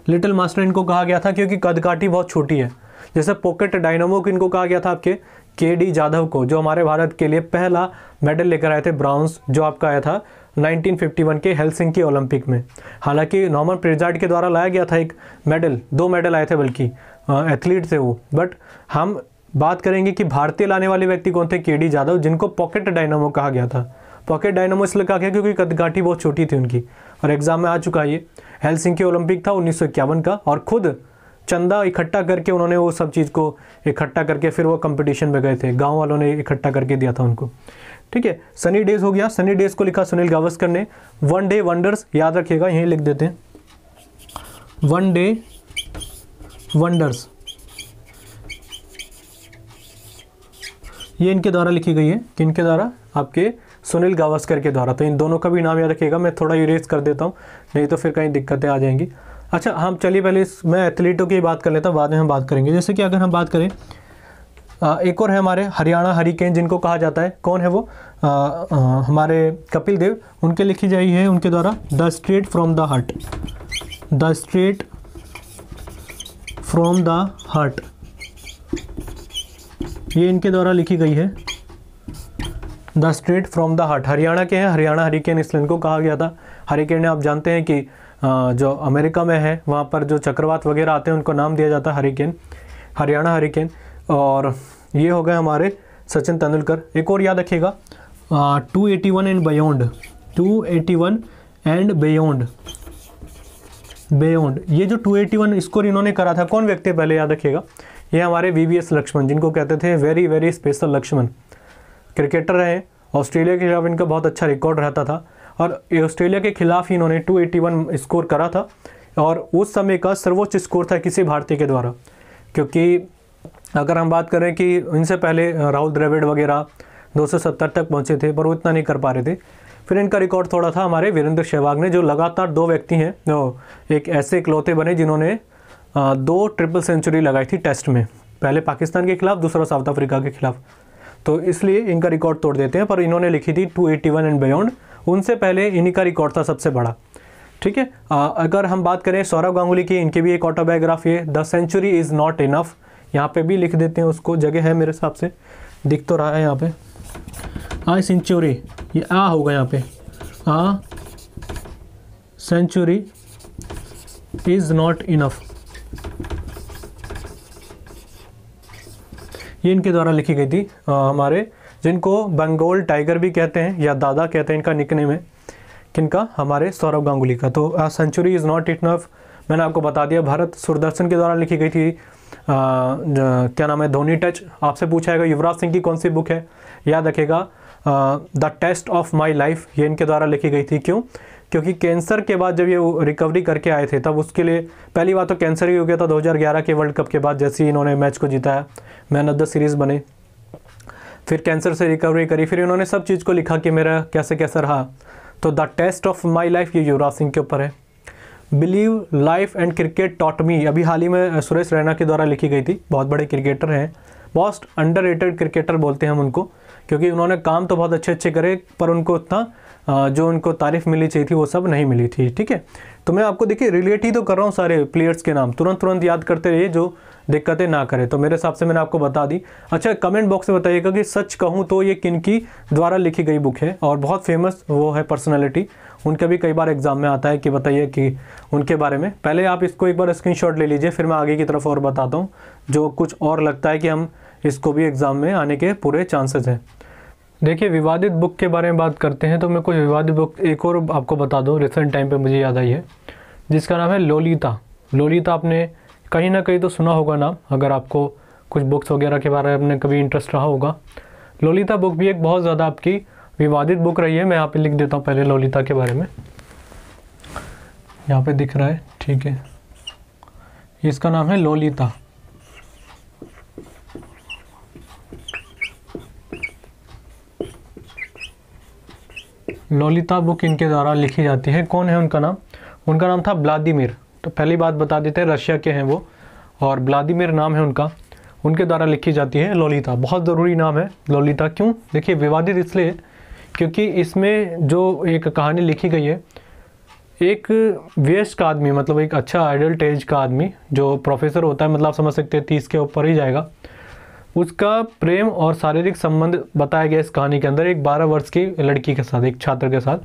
लिटिल मास्टर इनको कहा गया था क्योंकि कदकाठी बहुत छोटी है जैसे पॉकेट डायनामो को इनको कहा गया था आपके के डी जाधव को जो हमारे भारत के लिए पहला मेडल लेकर आए थे ब्राउन्स जो आपका आया था 1951 के हेलसिंकी ओलंपिक में हालांकि नॉर्मन प्रेजार्ड के द्वारा लाया गया था एक मेडल दो मेडल आए थे बल्कि एथलीट थे वो बट हम बात करेंगे कि भारतीय लाने वाले व्यक्ति कौन थे के डी जाधव जिनको पॉकेट डायनामो कहा गया था पॉकेट डायनामो इसलिए कहा गया क्योंकि कदगाठी बहुत छोटी थी उनकी और एग्जाम में आ चुका ये हेलसिंकी ओलंपिक था उन्नीस का और खुद चंदा इकट्ठा करके उन्होंने वो सब चीज़ को इकट्ठा करके फिर वो कंपटीशन में गए थे गांव वालों ने इकट्ठा करके दिया था उनको ठीक है सनी डेज हो गया सनी डेज को लिखा सुनील गावस्कर ने वन डे वंडर्स याद रखिएगा यहीं लिख देते हैं वन डे वंडर्स ये इनके द्वारा लिखी गई है किनके द्वारा आपके सुनील गावस्कर के द्वारा तो इन दोनों का भी नाम याद रखिएगा मैं थोड़ा इरेज कर देता हूँ नहीं तो फिर कहीं दिक्कतें आ जाएंगी अच्छा हम चलिए पहले इस मैं एथलीटों की बात कर लेता हूँ बाद में हम बात करेंगे जैसे कि अगर हम बात करें एक और है हमारे हरियाणा हरिकेन जिनको कहा जाता है कौन है वो आ, आ, हमारे कपिल देव उनके लिखी जाई है उनके द्वारा the straight from the heart the straight from the heart ये इनके द्वारा लिखी गई है the street from the heart Haryana के हैं हरियाणा हरिकेन इसलैंड को कहा गया था हरिकेन आप जानते हैं कि जो अमेरिका में है वहाँ पर जो चक्रवात वगैरह आते हैं उनको नाम दिया जाता है हरिकेन हरियाणा हरिकेन और ये हो गए हमारे सचिन तेंदुलकर एक और याद रखिएगा two eighty one and beyond two eighty one and beyond beyond ये जो 281 स्कोर इन्होंने करा था कौन व्यक्ति पहले याद रखिएगा ये हमारे वी लक्ष्मण जिनको कहते थे very very special Laxman cricketer रहे ऑस्ट्रेलिया के खिलाफ इनका बहुत अच्छा रिकॉर्ड रहता था और ऑस्ट्रेलिया के खिलाफ ही इन्होंने 281 स्कोर करा था और उस समय का सर्वोच्च स्कोर था किसी भारतीय के द्वारा क्योंकि अगर हम बात करें कि इनसे पहले राहुल द्रविड़ वगैरह 270 तक पहुंचे थे पर वो इतना नहीं कर पा रहे थे फिर इनका रिकॉर्ड थोड़ा था हमारे वीरेंद्र सहवाग ने जो लगातार दो व्यक्ति हैं जो एक ऐसे इकलौते बने जिन्होंने दो ट्रिपल सेंचुरी लगाई थी टेस्ट में पहले पाकिस्तान के खिलाफ दूसरा साउथ अफ्रीका के खिलाफ तो इसलिए इनका रिकॉर्ड तोड़ देते हैं पर इन्होंने लिखी थी 281 एंड बियॉन्ड उनसे पहले इन्हीं का रिकॉर्ड था सबसे बड़ा ठीक है अगर हम बात करें सौरभ गांगुली की इनकी भी एक ऑटोबायोग्राफी है the century is not enough यहाँ पे भी लिख देते हैं उसको जगह है मेरे हिसाब से दिख तो रहा है यहाँ पे आ सेंचुरी ये आ होगा यहाँ पे a century is not enough ये इनके द्वारा लिखी गई थी हमारे जिनको बंगोल टाइगर भी कहते हैं या दादा कहते हैं इनका निकने में किनका हमारे सौरभ गांगुली का तो सेंचुरी इज़ नॉट इट नफ मैंने आपको बता दिया भारत सूरदर्शन के द्वारा लिखी गई थी आ, क्या नाम है धोनी टच आपसे पूछा जाएगा युवराज सिंह की कौन सी बुक है याद रखेगा the test of my life ये इनके द्वारा लिखी गई थी क्यों क्योंकि कैंसर के बाद जब ये रिकवरी करके आए थे तब उसके लिए पहली बात तो कैंसर ही हो गया था 2011 के वर्ल्ड कप के बाद जैसे ही इन्होंने मैच को जिताया मैन ऑफ द सीरीज़ बने फिर कैंसर से रिकवरी करी फिर इन्होंने सब चीज़ को लिखा कि मेरा कैसे कैसे रहा तो the test of my life ये युवराज सिंह के ऊपर है believe life and cricket taught me अभी हाल ही में सुरेश रैना के द्वारा लिखी गई थी बहुत बड़े क्रिकेटर हैं बॉस्ट अंडर क्रिकेटर बोलते हैं हम उनको क्योंकि उन्होंने काम तो बहुत अच्छे अच्छे करे पर उनको उतना जो उनको तारीफ मिलनी चाहिए थी वो सब नहीं मिली थी ठीक है तो मैं आपको देखिए रिलेट ही तो कर रहा हूँ सारे प्लेयर्स के नाम तुरंत तुरंत याद करते रहिए जो दिक्कतें ना करें तो मेरे हिसाब से मैंने आपको बता दी अच्छा कमेंट बॉक्स में बताइएगा कि सच कहूँ तो ये किन की द्वारा लिखी गई बुक है और बहुत फेमस वो है पर्सनैलिटी उनका भी कई बार एग्जाम में आता है कि बताइए कि उनके बारे में पहले आप इसको एक बार स्क्रीनशॉट ले लीजिए फिर मैं आगे की तरफ और बताता हूँ जो कुछ और लगता है कि हम इसको भी एग्ज़ाम में आने के पूरे चांसेस हैं देखिए विवादित बुक के बारे में बात करते हैं तो मैं कुछ विवादित बुक एक और आपको बता दूँ रिसेंट टाइम पे मुझे याद आई है जिसका नाम है लोलिता लोलिता आपने कहीं ना कहीं तो सुना होगा नाम अगर आपको कुछ बुक्स वगैरह के बारे में कभी इंटरेस्ट रहा होगा लोलिता बुक भी एक बहुत ज़्यादा आपकी विवादित बुक रही है मैं यहाँ पर लिख देता हूँ पहले लोलिता के बारे में यहाँ पर दिख रहा है ठीक है इसका नाम है लोलिता लोलिता बुक इनके द्वारा लिखी जाती है कौन है उनका नाम उनका नाम था ब्लादिमिर तो पहली बात बता देते हैं रशिया के हैं वो और ब्लादिमिर नाम है उनका उनके द्वारा लिखी जाती है लोलिता बहुत ज़रूरी नाम है ललिता क्यों देखिए विवादित इसलिए क्योंकि इसमें जो एक कहानी लिखी गई है एक वेस्ट का आदमी मतलब एक अच्छा एडल्ट एज का आदमी जो प्रोफेसर होता है मतलब आप समझ सकते हैं तीस के ऊपर ही जाएगा उसका प्रेम और शारीरिक संबंध बताया गया इस कहानी के अंदर एक बारह वर्ष की लड़की के साथ एक छात्र के साथ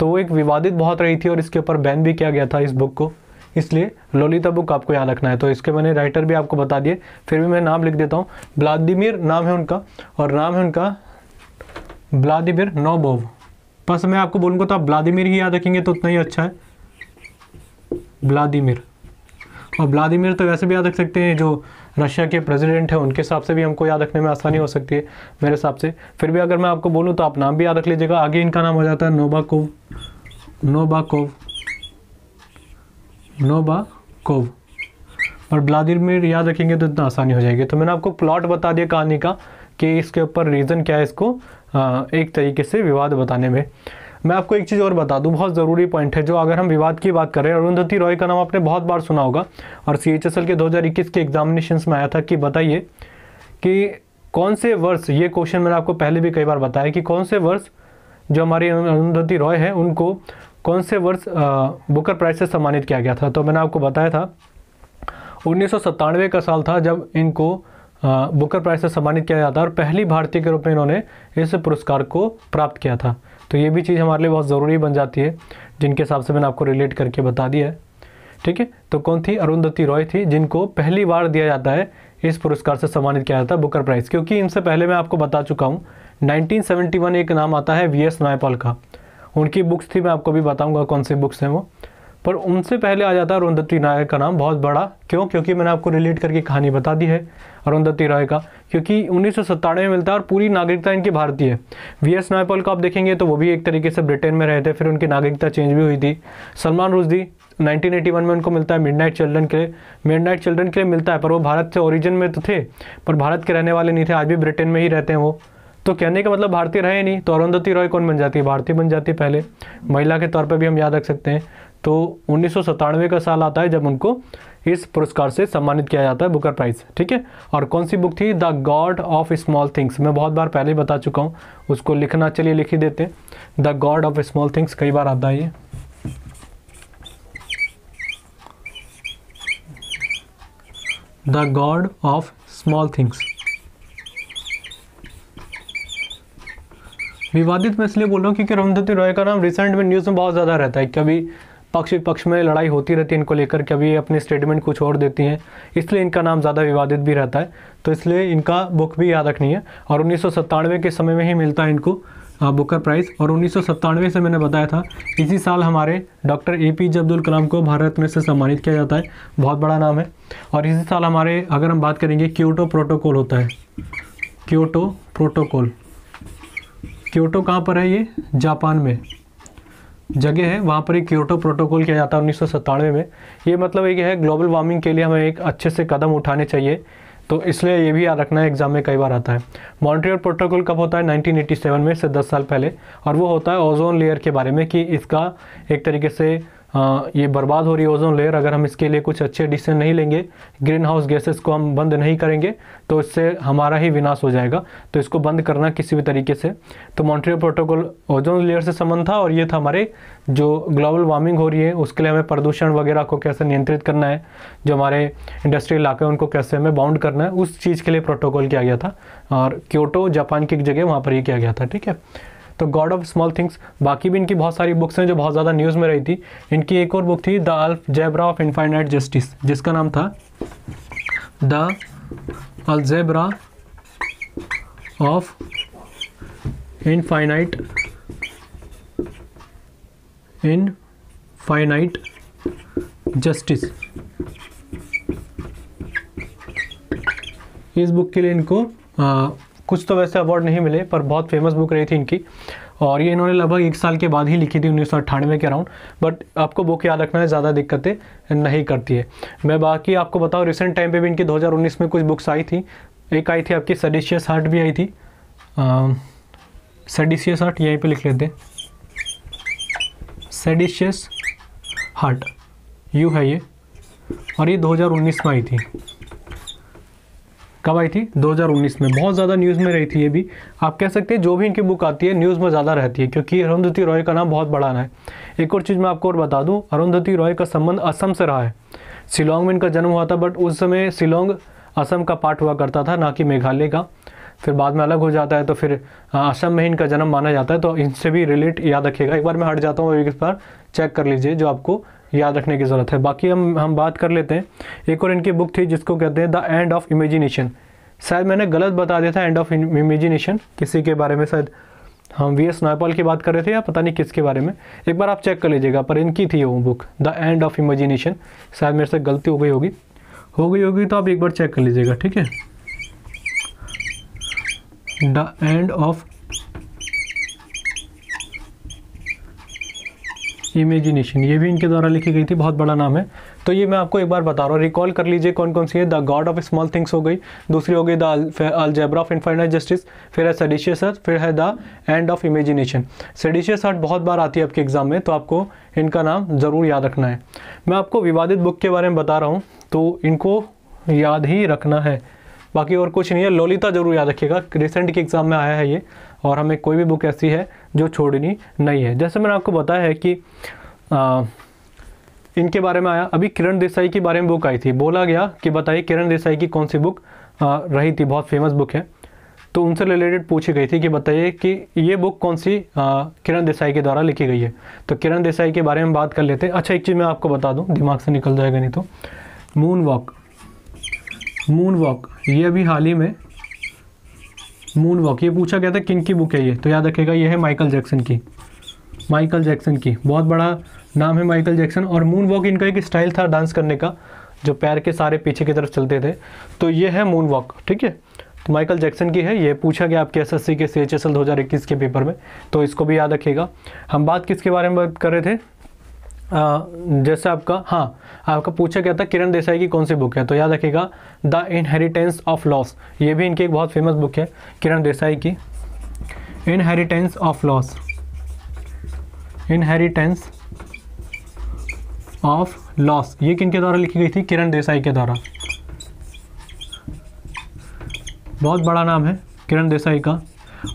तो वो एक विवादित बहुत रही थी और इसके ऊपर बैन भी किया गया था इस बुक को इसलिए लोलिता बुक आपको याद रखना है तो इसके मैंने राइटर भी आपको बता दिए फिर भी मैं नाम लिख देता हूँ व्लादिमिर नाम है उनका और नाम है उनका व्लादिमिर नोबोव बस मैं आपको बोलूँगा तो आप व्लादिमिर ही याद रखेंगे तो उतना ही अच्छा है व्लादिमिर और व्लादिमिर तो वैसे भी याद रख सकते हैं जो रशिया के प्रेसिडेंट हैं उनके हिसाब से भी हमको याद रखने में आसानी हो सकती है मेरे हिसाब से फिर भी अगर मैं आपको बोलूँ तो आप नाम भी याद रख लीजिएगा आगे इनका नाम हो जाता है नोबाकोव नोबाकोव नोबाकोव और ब्लादिमिर याद रखेंगे तो इतना आसानी हो जाएगी तो मैंने आपको प्लॉट बता दिया कहानी का कि इसके ऊपर रीज़न क्या है इसको एक तरीके से विवाद बताने में मैं आपको एक चीज़ और बता दूँ बहुत ज़रूरी पॉइंट है जो अगर हम विवाद की बात करें अरुंधति रॉय का नाम आपने बहुत बार सुना होगा और सी एच एस एल के दो हज़ार इक्कीस के एग्जामिनेशन में आया था कि बताइए कि कौन से वर्ष ये क्वेश्चन मैंने आपको पहले भी कई बार बताया कि कौन से वर्ष जो हमारी अरुंधति रॉय है उनको कौन से वर्ष बुकर प्राइज से सम्मानित किया गया था तो मैंने आपको बताया था उन्नीस का साल था जब इनको बुकर प्राइज से सम्मानित किया जाता और पहली भारतीय के रूप में इन्होंने इस पुरस्कार को प्राप्त किया था तो ये भी चीज़ हमारे लिए बहुत ज़रूरी बन जाती है जिनके हिसाब से मैंने आपको रिलेट करके बता दिया है ठीक है तो कौन थी अरुंधति रॉय थी जिनको पहली बार दिया जाता है इस पुरस्कार से सम्मानित किया जाता है बुकर प्राइज़ क्योंकि इनसे पहले मैं आपको बता चुका हूँ नाइनटीन एक नाम आता है वी एस नायपाल का उनकी बुक्स थी मैं आपको भी बताऊँगा कौन सी बुक्स हैं वो पर उनसे पहले आ जाता है अरुंधति राय का नाम बहुत बड़ा क्यों क्योंकि मैंने आपको रिलेट करके कहानी बता दी है अरुंधति राय का क्योंकि उन्नीस सौ में मिलता है और पूरी नागरिकता इनकी भारतीय है वी एस नायपॉल को आप देखेंगे तो वो भी एक तरीके से ब्रिटेन में रहे थे फिर उनकी नागरिकता चेंज भी हुई थी सलमान रुजदी 1981 में उनको मिलता है मिडनाइट चिल्ड्रन के लिए मिडनाइट चिल्ड्रन के लिए मिलता है पर वो भारत से ओरिजिन में तो थे पर भारत के रहने वाले नहीं थे आज भी ब्रिटेन में ही रहते हैं वो तो कहने का मतलब भारतीय रहे नहीं तो अरुंधति रॉय कौन बन जाती है भारतीय बन जाती है पहले महिला के तौर पर भी हम याद रख सकते हैं तो उन्नीस का साल आता है जब उनको इस पुरस्कार से सम्मानित किया जाता है बुकर प्राइज ठीक है और कौन सी बुक थी the god of small things मैं बहुत बार पहले बता चुका हूँ उसको लिखना चलिए लिख ही देते the god of small things कई बार आता है ये the god of small things विवादित मैं इसलिए बोल रहा हूँ क्योंकि रमधति रॉय का नाम रिसेंट में न्यूज़ में बहुत ज़्यादा रहता है कभी पक्ष विपक्ष में लड़ाई होती रहती है इनको लेकर कभी अपने स्टेटमेंट कुछ और देती हैं इसलिए इनका नाम ज़्यादा विवादित भी रहता है तो इसलिए इनका बुक भी याद रखनी है और उन्नीस के समय में ही मिलता है इनको बुकर प्राइस और उन्नीस से मैंने बताया था इसी साल हमारे doctor A P J Abdul Kalam को भारत में से सम्मानित किया जाता है बहुत बड़ा नाम है और इसी साल हमारे अगर हम बात करेंगे क्योटो प्रोटोकॉल होता है क्योटो प्रोटोकॉल क्योटो कहाँ पर है ये जापान में जगह है वहाँ पर एक क्योटो प्रोटोकॉल किया जाता है उन्नीस में ये मतलब ये है ग्लोबल वार्मिंग के लिए हमें एक अच्छे से कदम उठाने चाहिए तो इसलिए ये भी याद रखना है एग्जाम में कई बार आता है मॉन्ट्रियल प्रोटोकॉल कब होता है 1987 में से 10 साल पहले और वो होता है ओजोन लेयर के बारे में कि इसका एक तरीके से ये बर्बाद हो रही ओजोन लेयर अगर हम इसके लिए कुछ अच्छे डिसीजन नहीं लेंगे ग्रीन हाउस गैसेस को हम बंद नहीं करेंगे तो इससे हमारा ही विनाश हो जाएगा तो इसको बंद करना किसी भी तरीके से तो मॉन्ट्रियल प्रोटोकॉल ओजोन लेयर से संबंध था और ये था हमारे जो ग्लोबल वार्मिंग हो रही है उसके लिए हमें प्रदूषण वगैरह को कैसे नियंत्रित करना है जो हमारे इंडस्ट्रियल इलाके हैं उनको कैसे हमें बाउंड करना है उस चीज़ के लिए प्रोटोकॉल किया गया था और क्योटो जापान की एक जगह वहाँ पर ये किया गया था ठीक है तो गॉड ऑफ स्मॉल थिंग्स बाकी भी इनकी बहुत सारी बुक्स हैं जो बहुत ज़्यादा न्यूज़ में रही थी इनकी एक और बुक थी the algebra of infinite justice जिसका नाम था the algebra of infinite infinite justice इस बुक के लिए इनको कुछ तो वैसे अवार्ड नहीं मिले पर बहुत फेमस बुक रही थी इनकी और ये इन्होंने लगभग एक साल के बाद ही लिखी थी उन्नीस के अराउंड बट आपको बुक याद रखना है ज़्यादा दिक्कतें नहीं करती है मैं बाकी आपको बताऊँ रिसेंट टाइम पे भी इनकी 2019 में कुछ बुक्स आई थी एक आई थी आपकी सडिशियस हार्ट भी आई थी सडिशियस हार्ट यहीं पर लिख लेते सडिशियस हार्ट यू है ये और ये 2019 में आई थी कब आई थी 2019 में बहुत ज़्यादा न्यूज़ में रही थी ये भी आप कह सकते हैं जो भी इनकी बुक आती है न्यूज़ में ज़्यादा रहती है क्योंकि अरुंधति रॉय का नाम बहुत बड़ा है एक और चीज़ मैं आपको और बता दूँ अरुंधति रॉय का संबंध असम से रहा है शिलोंग में इनका जन्म हुआ था बट उस समय शिलोंग असम का पार्ट हुआ करता था ना कि मेघालय का फिर बाद में अलग हो जाता है तो फिर असम में इनका जन्म माना जाता है तो इनसे भी रिलेट याद रखिएगा एक बार मैं हट जाता हूँ एक बार चेक कर लीजिए जो आपको याद रखने की ज़रूरत है बाकी हम हम बात कर लेते हैं एक और इनकी बुक थी जिसको कहते हैं द एंड ऑफ इमेजिनेशन शायद मैंने गलत बता दिया था एंड ऑफ इमेजिनेशन किसी के बारे में शायद हम वी एस नायपाल की बात कर रहे थे या पता नहीं किसके बारे में एक बार आप चेक कर लीजिएगा पर इनकी थी वो book the end of imagination शायद मेरे से गलती हो गई होगी हो गई होगी तो आप एक बार चेक कर लीजिएगा ठीक है द एंड ऑफ इमेजिनेशन ये भी इनके द्वारा लिखी गई थी बहुत बड़ा नाम है तो ये मैं आपको एक बार बता रहा हूँ रिकॉल कर लीजिए कौन कौन सी है the god of small things हो गई दूसरी हो गई the algebra of infinite justice फिर है सडिशियस अर्थ फिर है the end of imagination seditious earth बहुत बार आती है आपके एग्जाम में तो आपको इनका नाम ज़रूर याद रखना है मैं आपको विवादित बुक के बारे में बता रहा हूँ तो इनको याद ही रखना है बाकी और कुछ नहीं है लोलिता जरूर याद रखिएगा रिसेंट के एग्ज़ाम में आया है ये और हमें कोई भी बुक ऐसी है जो छोड़नी नहीं है जैसे मैंने आपको बताया है कि आ, इनके बारे में आया अभी किरण देसाई के बारे में बुक आई थी बोला गया कि बताइए किरण देसाई की कौन सी बुक आ, रही थी बहुत फेमस बुक है तो उनसे रिलेटेड पूछी गई थी कि बताइए कि ये बुक कौन सी किरण देसाई के द्वारा लिखी गई है तो किरण देसाई के बारे में बात कर लेते हैं अच्छा एक चीज़ मैं आपको बता दूँ दिमाग से निकल जाएगा नहीं तो मून वॉक मून वॉक ये अभी हाल ही में मून वॉक ये पूछा गया था किन की बुक है ये तो याद रखेगा ये है माइकल जैक्सन की माइकल जैक्सन की बहुत बड़ा नाम है माइकल जैक्सन और मून वॉक इनका एक स्टाइल था डांस करने का जो पैर के सारे पीछे की तरफ चलते थे तो ये है मून वॉक ठीक है तो माइकल जैक्सन की है ये पूछा गया आपके एसएससी के सी एच एस एल दो के पेपर में तो इसको भी याद रखिएगा हम बात किसके बारे में बात कर रहे थे जैसे आपका हाँ आपका पूछा गया था किरण देसाई की कौन सी बुक है तो याद रखिएगा द इनहेरिटेंस ऑफ लॉस ये भी इनकी एक बहुत फेमस बुक है किरण देसाई की inheritance of loss inheritance of loss ये किन के द्वारा लिखी गई थी किरण देसाई के द्वारा बहुत बड़ा नाम है किरण देसाई का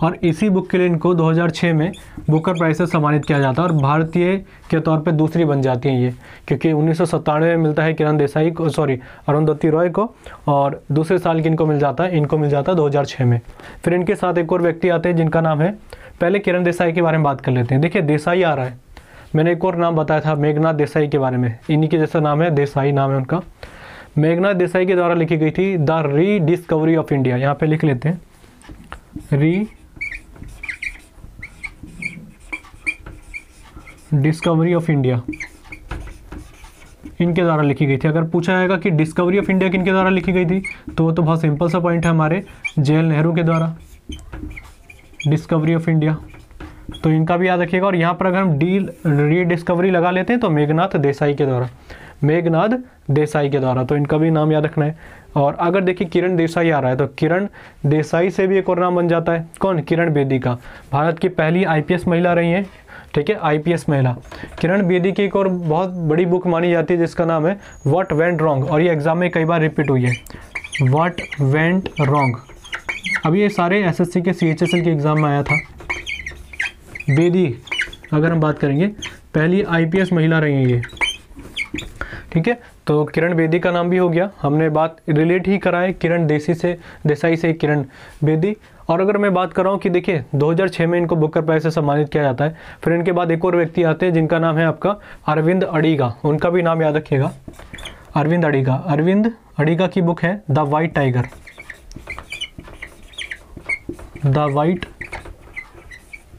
और इसी बुक के लिए इनको 2006 में बुकर प्राइज से सम्मानित किया जाता है और भारतीय के तौर पे दूसरी बन जाती हैं ये क्योंकि उन्नीस में मिलता है किरण देसाई को सॉरी अरुंधति रॉय को और दूसरे साल की इनको मिल जाता है इनको मिल जाता है 2006 में फिर इनके साथ एक और व्यक्ति आते हैं जिनका नाम है पहले किरण देसाई के बारे में बात कर लेते हैं देखिए देसाई आ रहा है मैंने एक और नाम बताया था मेघनाथ देसाई के बारे में इन्हीं के जैसा नाम है देसाई नाम है उनका मेघनाथ देसाई के द्वारा लिखी गई थी द री डिस्कवरी ऑफ इंडिया यहाँ पे लिख लेते हैं री डिस्कवरी ऑफ इंडिया इनके द्वारा लिखी गई थी अगर पूछा जाएगा कि डिस्कवरी ऑफ इंडिया किनके द्वारा लिखी गई थी तो वो तो बहुत सिंपल सा पॉइंट है हमारे जे एल नेहरू के द्वारा डिस्कवरी ऑफ इंडिया तो इनका भी याद रखिएगा और यहाँ पर अगर हम डी रीडिस्कवरी लगा लेते हैं तो मेघनाथ देसाई के द्वारा मेघनाथ देसाई के द्वारा तो इनका भी नाम याद रखना है और अगर देखिए किरण देसाई आ रहा है तो किरण देसाई से भी एक और नाम बन जाता है कौन किरण बेदी का भारत की पहली आईपीएस महिला रही हैं ठीक है आईपीएस महिला किरण बेदी की एक और बहुत बड़ी बुक मानी जाती है जिसका नाम है व्हाट वेंट रॉन्ग और ये एग्जाम में कई बार रिपीट हुई है व्हाट वेंट रॉन्ग अभी ये सारे एसएससी के सीएचएसएल के एग्ज़ाम में आया था बेदी अगर हम बात करेंगे पहली आईपीएस महिला रही है ये ठीक है तो किरण बेदी का नाम भी हो गया हमने बात रिलेट ही करा है किरण देसी से देसाई से किरण बेदी और अगर मैं बात कर रहा हूँ कि देखिए 2006 में इनको बुकर प्राइज से सम्मानित किया जाता है फिर इनके बाद एक और व्यक्ति आते हैं जिनका नाम है आपका अरविंद अड़ीगा उनका भी नाम याद रखिएगा अरविंद अड़ीगा अरविंद अड़ीगा की बुक है the white tiger the white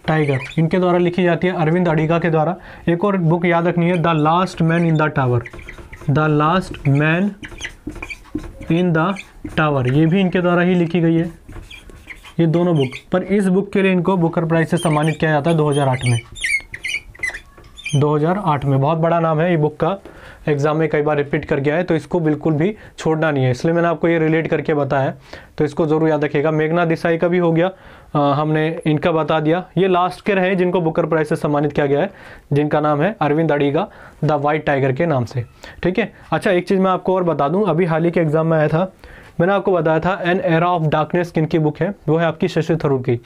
tiger इनके द्वारा लिखी जाती है अरविंद अड़ीगा के द्वारा एक और बुक याद रखनी है the last man in the tower the last man in the tower ये भी इनके द्वारा ही लिखी गई है ये दोनों बुक पर इस बुक के लिए इनको बुकर प्राइज से सम्मानित किया जाता है 2008 में 2008 में बहुत बड़ा नाम है ये बुक का एग्ज़ाम में कई बार रिपीट कर गया है तो इसको बिल्कुल भी छोड़ना नहीं है इसलिए मैंने आपको ये रिलेट करके बताया तो इसको ज़रूर याद रखिएगा मेघना देसाई का भी हो गया आ, हमने इनका बता दिया ये लास्ट के रहे जिनको बुकर प्राइज से सम्मानित किया गया है जिनका नाम है Arvind Adiga the white tiger के नाम से ठीक है अच्छा एक चीज़ मैं आपको और बता दूँ अभी हाल ही के एग्ज़ाम में आया था मैंने आपको बताया था एन एरा ऑफ डार्कनेस किन की बुक है वो है आपकी शशि थरूर की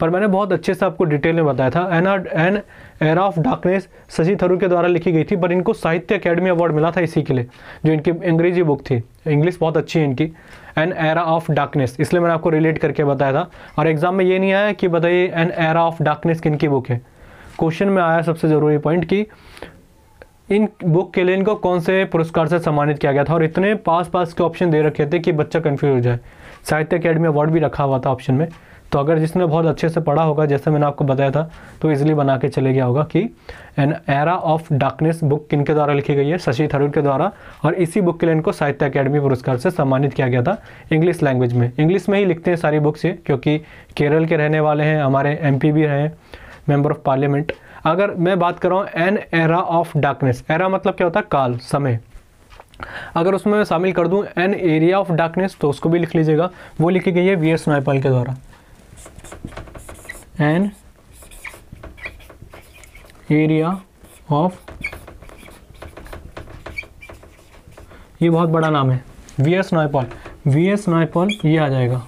पर मैंने बहुत अच्छे से आपको डिटेल में बताया था an an era of darkness Shashi Tharoor के द्वारा लिखी गई थी पर इनको साहित्य अकेडमी अवार्ड मिला था इसी के लिए जो इनकी अंग्रेजी बुक थी इंग्लिश बहुत अच्छी है इनकी एन एरा ऑफ डार्कनेस इसलिए मैंने आपको रिलेट करके बताया था और एग्जाम में ये नहीं आया कि बताइए एन एरा ऑफ डार्कनेस किन की बुक है क्वेश्चन में आया सबसे ज़रूरी पॉइंट कि इन बुक के लिए इनको कौन से पुरस्कार से सम्मानित किया गया था और इतने पास पास के ऑप्शन दे रखे थे कि बच्चा कन्फ्यूज हो जाए साहित्य अकेडमी अवार्ड भी रखा हुआ था ऑप्शन में तो अगर जिसने बहुत अच्छे से पढ़ा होगा जैसे मैंने आपको बताया था तो इजिली बना के चले गया होगा कि an era of darkness book किन के द्वारा लिखी गई है शशि थरूर के द्वारा और इसी बुक के लिए इनको साहित्य अकेडमी पुरस्कार से सम्मानित किया गया था इंग्लिश लैंग्वेज में इंग्लिश में ही लिखते हैं सारी बुक्स ये क्योंकि केरल के रहने वाले हैं हमारे एम भी हैं मेम्बर ऑफ पार्लियामेंट अगर मैं बात कर रहा हूँ an era of darkness era मतलब क्या होता है काल समय अगर उसमें मैं शामिल कर दूं एन एरिया ऑफ डार्कनेस तो उसको भी लिख लीजिएगा वो लिखी गई है वी एस नायपाल के द्वारा एन एरिया ऑफ ये बहुत बड़ा नाम है V S Naipaul V S Naipaul ये आ जाएगा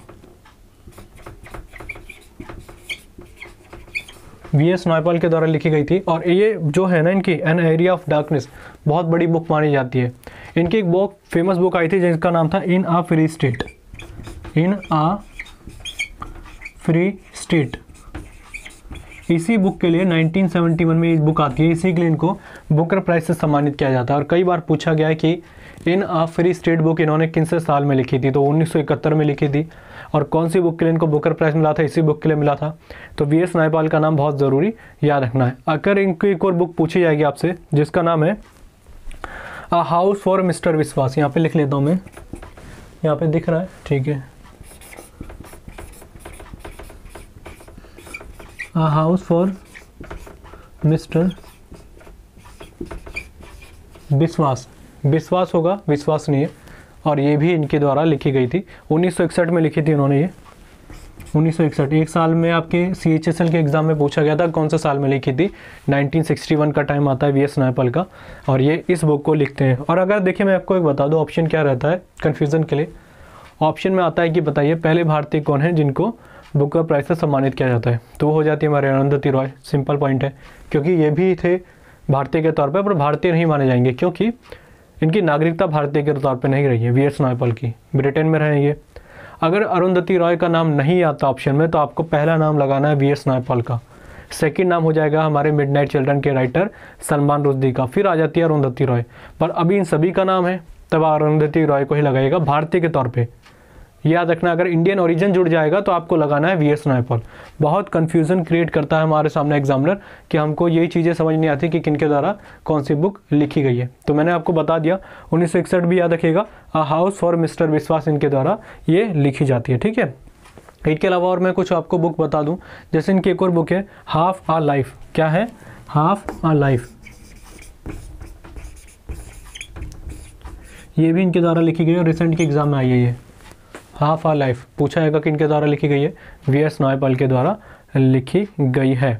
वी एस नॉयपाल के द्वारा लिखी गई थी और ये जो है ना इनकी एन एरिया ऑफ डार्कनेस बहुत बड़ी बुक मानी जाती है इनकी एक बहुत फेमस बुक आई थी जिसका नाम था in a free state in a free state इसी बुक के लिए 1971 में ये बुक आती है इसी के लिए इनको बुकर प्राइज से सम्मानित किया जाता है और कई बार पूछा गया है कि in a free state book इन्होंने किन से साल में लिखी थी तो 1971 में लिखी थी और कौन सी बुक के लिए इनको बुकर प्राइज मिला था इसी बुक के लिए मिला था तो वी एस नायपाल का नाम बहुत ज़रूरी याद रखना है अगर इनकी एक और बुक पूछी जाएगी आपसे जिसका नाम है अ हाउस फॉर मिस्टर विश्वास यहाँ पे लिख लेता हूँ मैं यहाँ पे दिख रहा है ठीक है अ हाउस फॉर मिस्टर विश्वास विश्वास होगा विश्वास नहीं है और ये भी इनके द्वारा लिखी गई थी 1961 में लिखी थी इन्होंने ये 1961 एक साल में आपके सी एच एस एल के एग्ज़ाम में पूछा गया था कौन से साल में लिखी थी 1961 का टाइम आता है वी एस नायपल का और ये इस बुक को लिखते हैं और अगर देखिए मैं आपको एक बता दूँ ऑप्शन क्या रहता है कन्फ्यूज़न के लिए ऑप्शन में आता है कि बताइए पहले भारतीय कौन है जिनको बुक का प्राइस से सम्मानित किया जाता है तो हो जाती है हमारे अरुंधति रॉय सिंपल पॉइंट है क्योंकि ये भी थे भारतीय के तौर पर पर भारतीय नहीं माने जाएंगे क्योंकि इनकी नागरिकता भारतीय के तौर पर नहीं रही है वी एस नायपाल की ब्रिटेन में रहे ये अगर अरुंधति रॉय का नाम नहीं आता ऑप्शन में तो आपको पहला नाम लगाना है वी एस नायपाल का सेकेंड नाम हो जाएगा हमारे नाइट चिल्ड्रन के राइटर सलमान रुद्दी का फिर आ जाती है अरुंधति रॉय पर अभी इन सभी का नाम है तब अरुंधति रॉय को ही लगाएगा भारतीय के तौर पर याद रखना अगर इंडियन ओरिजिन जुड़ जाएगा तो आपको लगाना है वी एस नायपॉल बहुत कंफ्यूजन क्रिएट करता है हमारे सामने एग्जामिनर कि हमको यही चीज़ें समझ नहीं आती कि किन के द्वारा कौन सी बुक लिखी गई है तो मैंने आपको बता दिया उन्नीस भी याद रखेगा अ हाउस फॉर मिस्टर विश्वास इनके द्वारा ये लिखी जाती है ठीक है इसके अलावा और मैं कुछ आपको बुक बता दूं जैसे इनकी एक और बुक है हाफ आ लाइफ क्या है हाफ आ लाइफ ये भी इनके द्वारा लिखी गई और रिसेंट के एग्ज़ाम में आई है ये हाफ आ लाइफ पूछा जाएगा किन के द्वारा लिखी गई है वी एस नायपाल के द्वारा लिखी गई है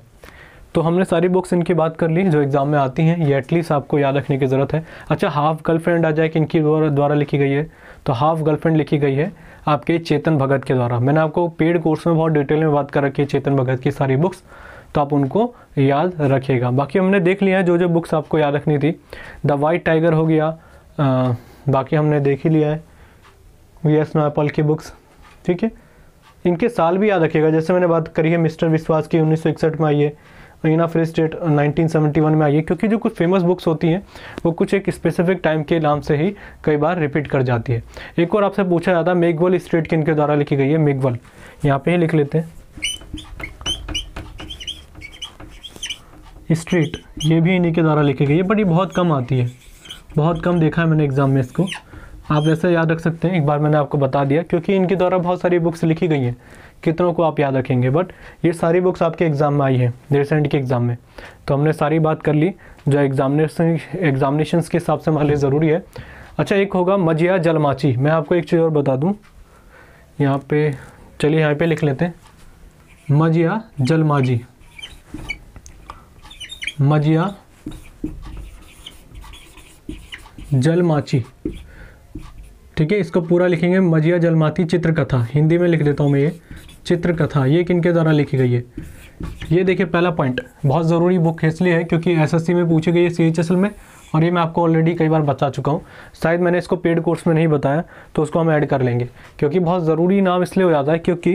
तो हमने सारी बुक्स इनकी बात कर ली जो एग्ज़ाम में आती हैं ये एटलीस्ट आपको याद रखने की ज़रूरत है अच्छा हाफ गर्लफ्रेंड आ जाए कि इनकी द्वारा लिखी गई है तो हाफ गर्लफ्रेंड लिखी गई है आपके चेतन भगत के द्वारा मैंने आपको पेड कोर्स में बहुत डिटेल में बात कर रखी है चेतन भगत की सारी बुक्स तो आप उनको याद रखिएगा बाकी हमने देख लिया है जो जो बुक्स आपको याद रखनी थी द वाइट टाइगर हो गया आ, बाकी हमने देख ही लिया है वी एस नायपाल की बुक्स ठीक है इनके साल भी याद रखिएगा जैसे मैंने बात करी है मिस्टर विश्वास की उन्नीस में आई है इना फ्री स्टेट 1971 में आई है क्योंकि जो कुछ फेमस बुक्स होती हैं वो कुछ एक स्पेसिफिक टाइम के नाम से ही कई बार रिपीट कर जाती है एक और आपसे पूछा जाता है मेघवल स्टेट किन के द्वारा लिखी गई है मेघवल यहाँ पे ही लिख लेते हैं स्ट्रीट ये भी इन्हीं के द्वारा लिखी गई है बट ये बहुत कम आती है बहुत कम देखा है मैंने एग्ज़ाम में इसको आप वैसे याद रख सकते हैं एक बार मैंने आपको बता दिया क्योंकि इनके द्वारा बहुत सारी बुक्स लिखी गई हैं कितनों को आप याद रखेंगे बट ये सारी बुक्स आपके एग्ज़ाम में आई है रिसेंट के एग्ज़ाम में तो हमने सारी बात कर ली जो एग्जामिनेशन एग्जामिनेशन के हिसाब से हमारे लिए ज़रूरी है अच्छा एक होगा मजिया जलमाची मैं आपको एक चीज़ और बता दूँ यहाँ पे चलिए यहाँ पे लिख लेते हैं मजिया जलमाजी मजिया जलमाची ठीक है इसको पूरा लिखेंगे मजिया जलमाती चित्रकथा हिंदी में लिख देता हूँ मैं ये चित्रकथा ये किन के द्वारा लिखी गई है ये देखिए पहला पॉइंट बहुत ज़रूरी बुक इसलिए है क्योंकि एसएससी में पूछी गई है सीएचएसएल में और ये मैं आपको ऑलरेडी कई बार बता चुका हूँ शायद मैंने इसको पेड कोर्स में नहीं बताया तो उसको हम ऐड कर लेंगे क्योंकि बहुत ज़रूरी नाम इसलिए हो जाता है क्योंकि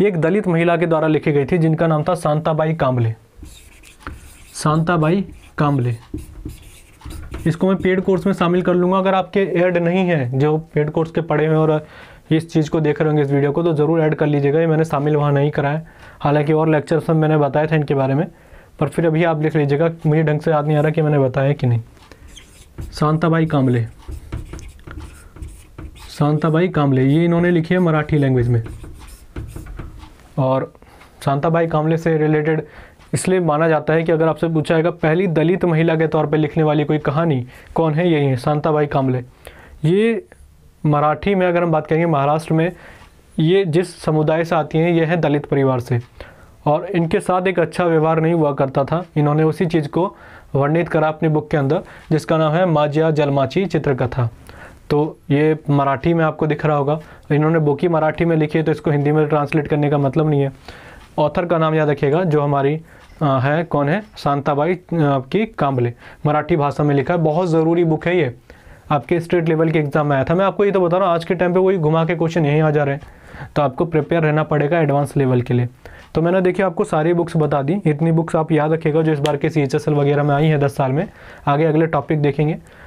ये एक दलित महिला के द्वारा लिखी गई थी जिनका नाम था शांताबाई कांबले शांताबाई काम्बले इसको मैं पेड कोर्स में शामिल कर लूँगा अगर आपके ऐड नहीं है जो पेड कोर्स के पढ़े हुए और इस चीज़ को देख रहे होंगे इस वीडियो को तो ज़रूर ऐड कर लीजिएगा ये मैंने शामिल वहाँ नहीं कराया हालांकि और लेक्चर सब मैंने बताया था इनके बारे में पर फिर अभी आप लिख लीजिएगा मुझे ढंग से याद नहीं आ रहा कि मैंने बताया कि नहीं शांताबाई कामले शांताबाई कामले ये इन्होंने लिखी है मराठी लैंग्वेज में और शांताबाई कामले से रिलेटेड इसलिए माना जाता है कि अगर आपसे पूछा जाएगा पहली दलित महिला के तौर पर लिखने वाली कोई कहानी कौन है यही है शांताबाई कामले ये मराठी में अगर हम बात करेंगे महाराष्ट्र में ये जिस समुदाय से आती हैं ये है दलित परिवार से और इनके साथ एक अच्छा व्यवहार नहीं हुआ करता था इन्होंने उसी चीज़ को वर्णित करा अपनी बुक के अंदर जिसका नाम है माजिया जलमाची चित्रकथा तो ये मराठी में आपको दिख रहा होगा इन्होंने बुक ही मराठी में लिखी है तो इसको हिंदी में ट्रांसलेट करने का मतलब नहीं है ऑथर का नाम याद रखिएगा जो हमारी है कौन है शांताबाई आपकी कांबले मराठी भाषा में लिखा है बहुत ज़रूरी बुक है ये आपके स्टेट लेवल के एग्जाम में आया था मैं आपको ये तो बता रहा हूँ आज के टाइम पे वही घुमा के क्वेश्चन यहीं आ जा रहे हैं तो आपको प्रिपेयर रहना पड़ेगा एडवांस लेवल के लिए तो मैंने देखिए आपको सारी बुक्स बता दी इतनी बुक्स आप याद रखेगा जो इस बार के सी वगैरह में आई है दस साल में आगे अगले टॉपिक देखेंगे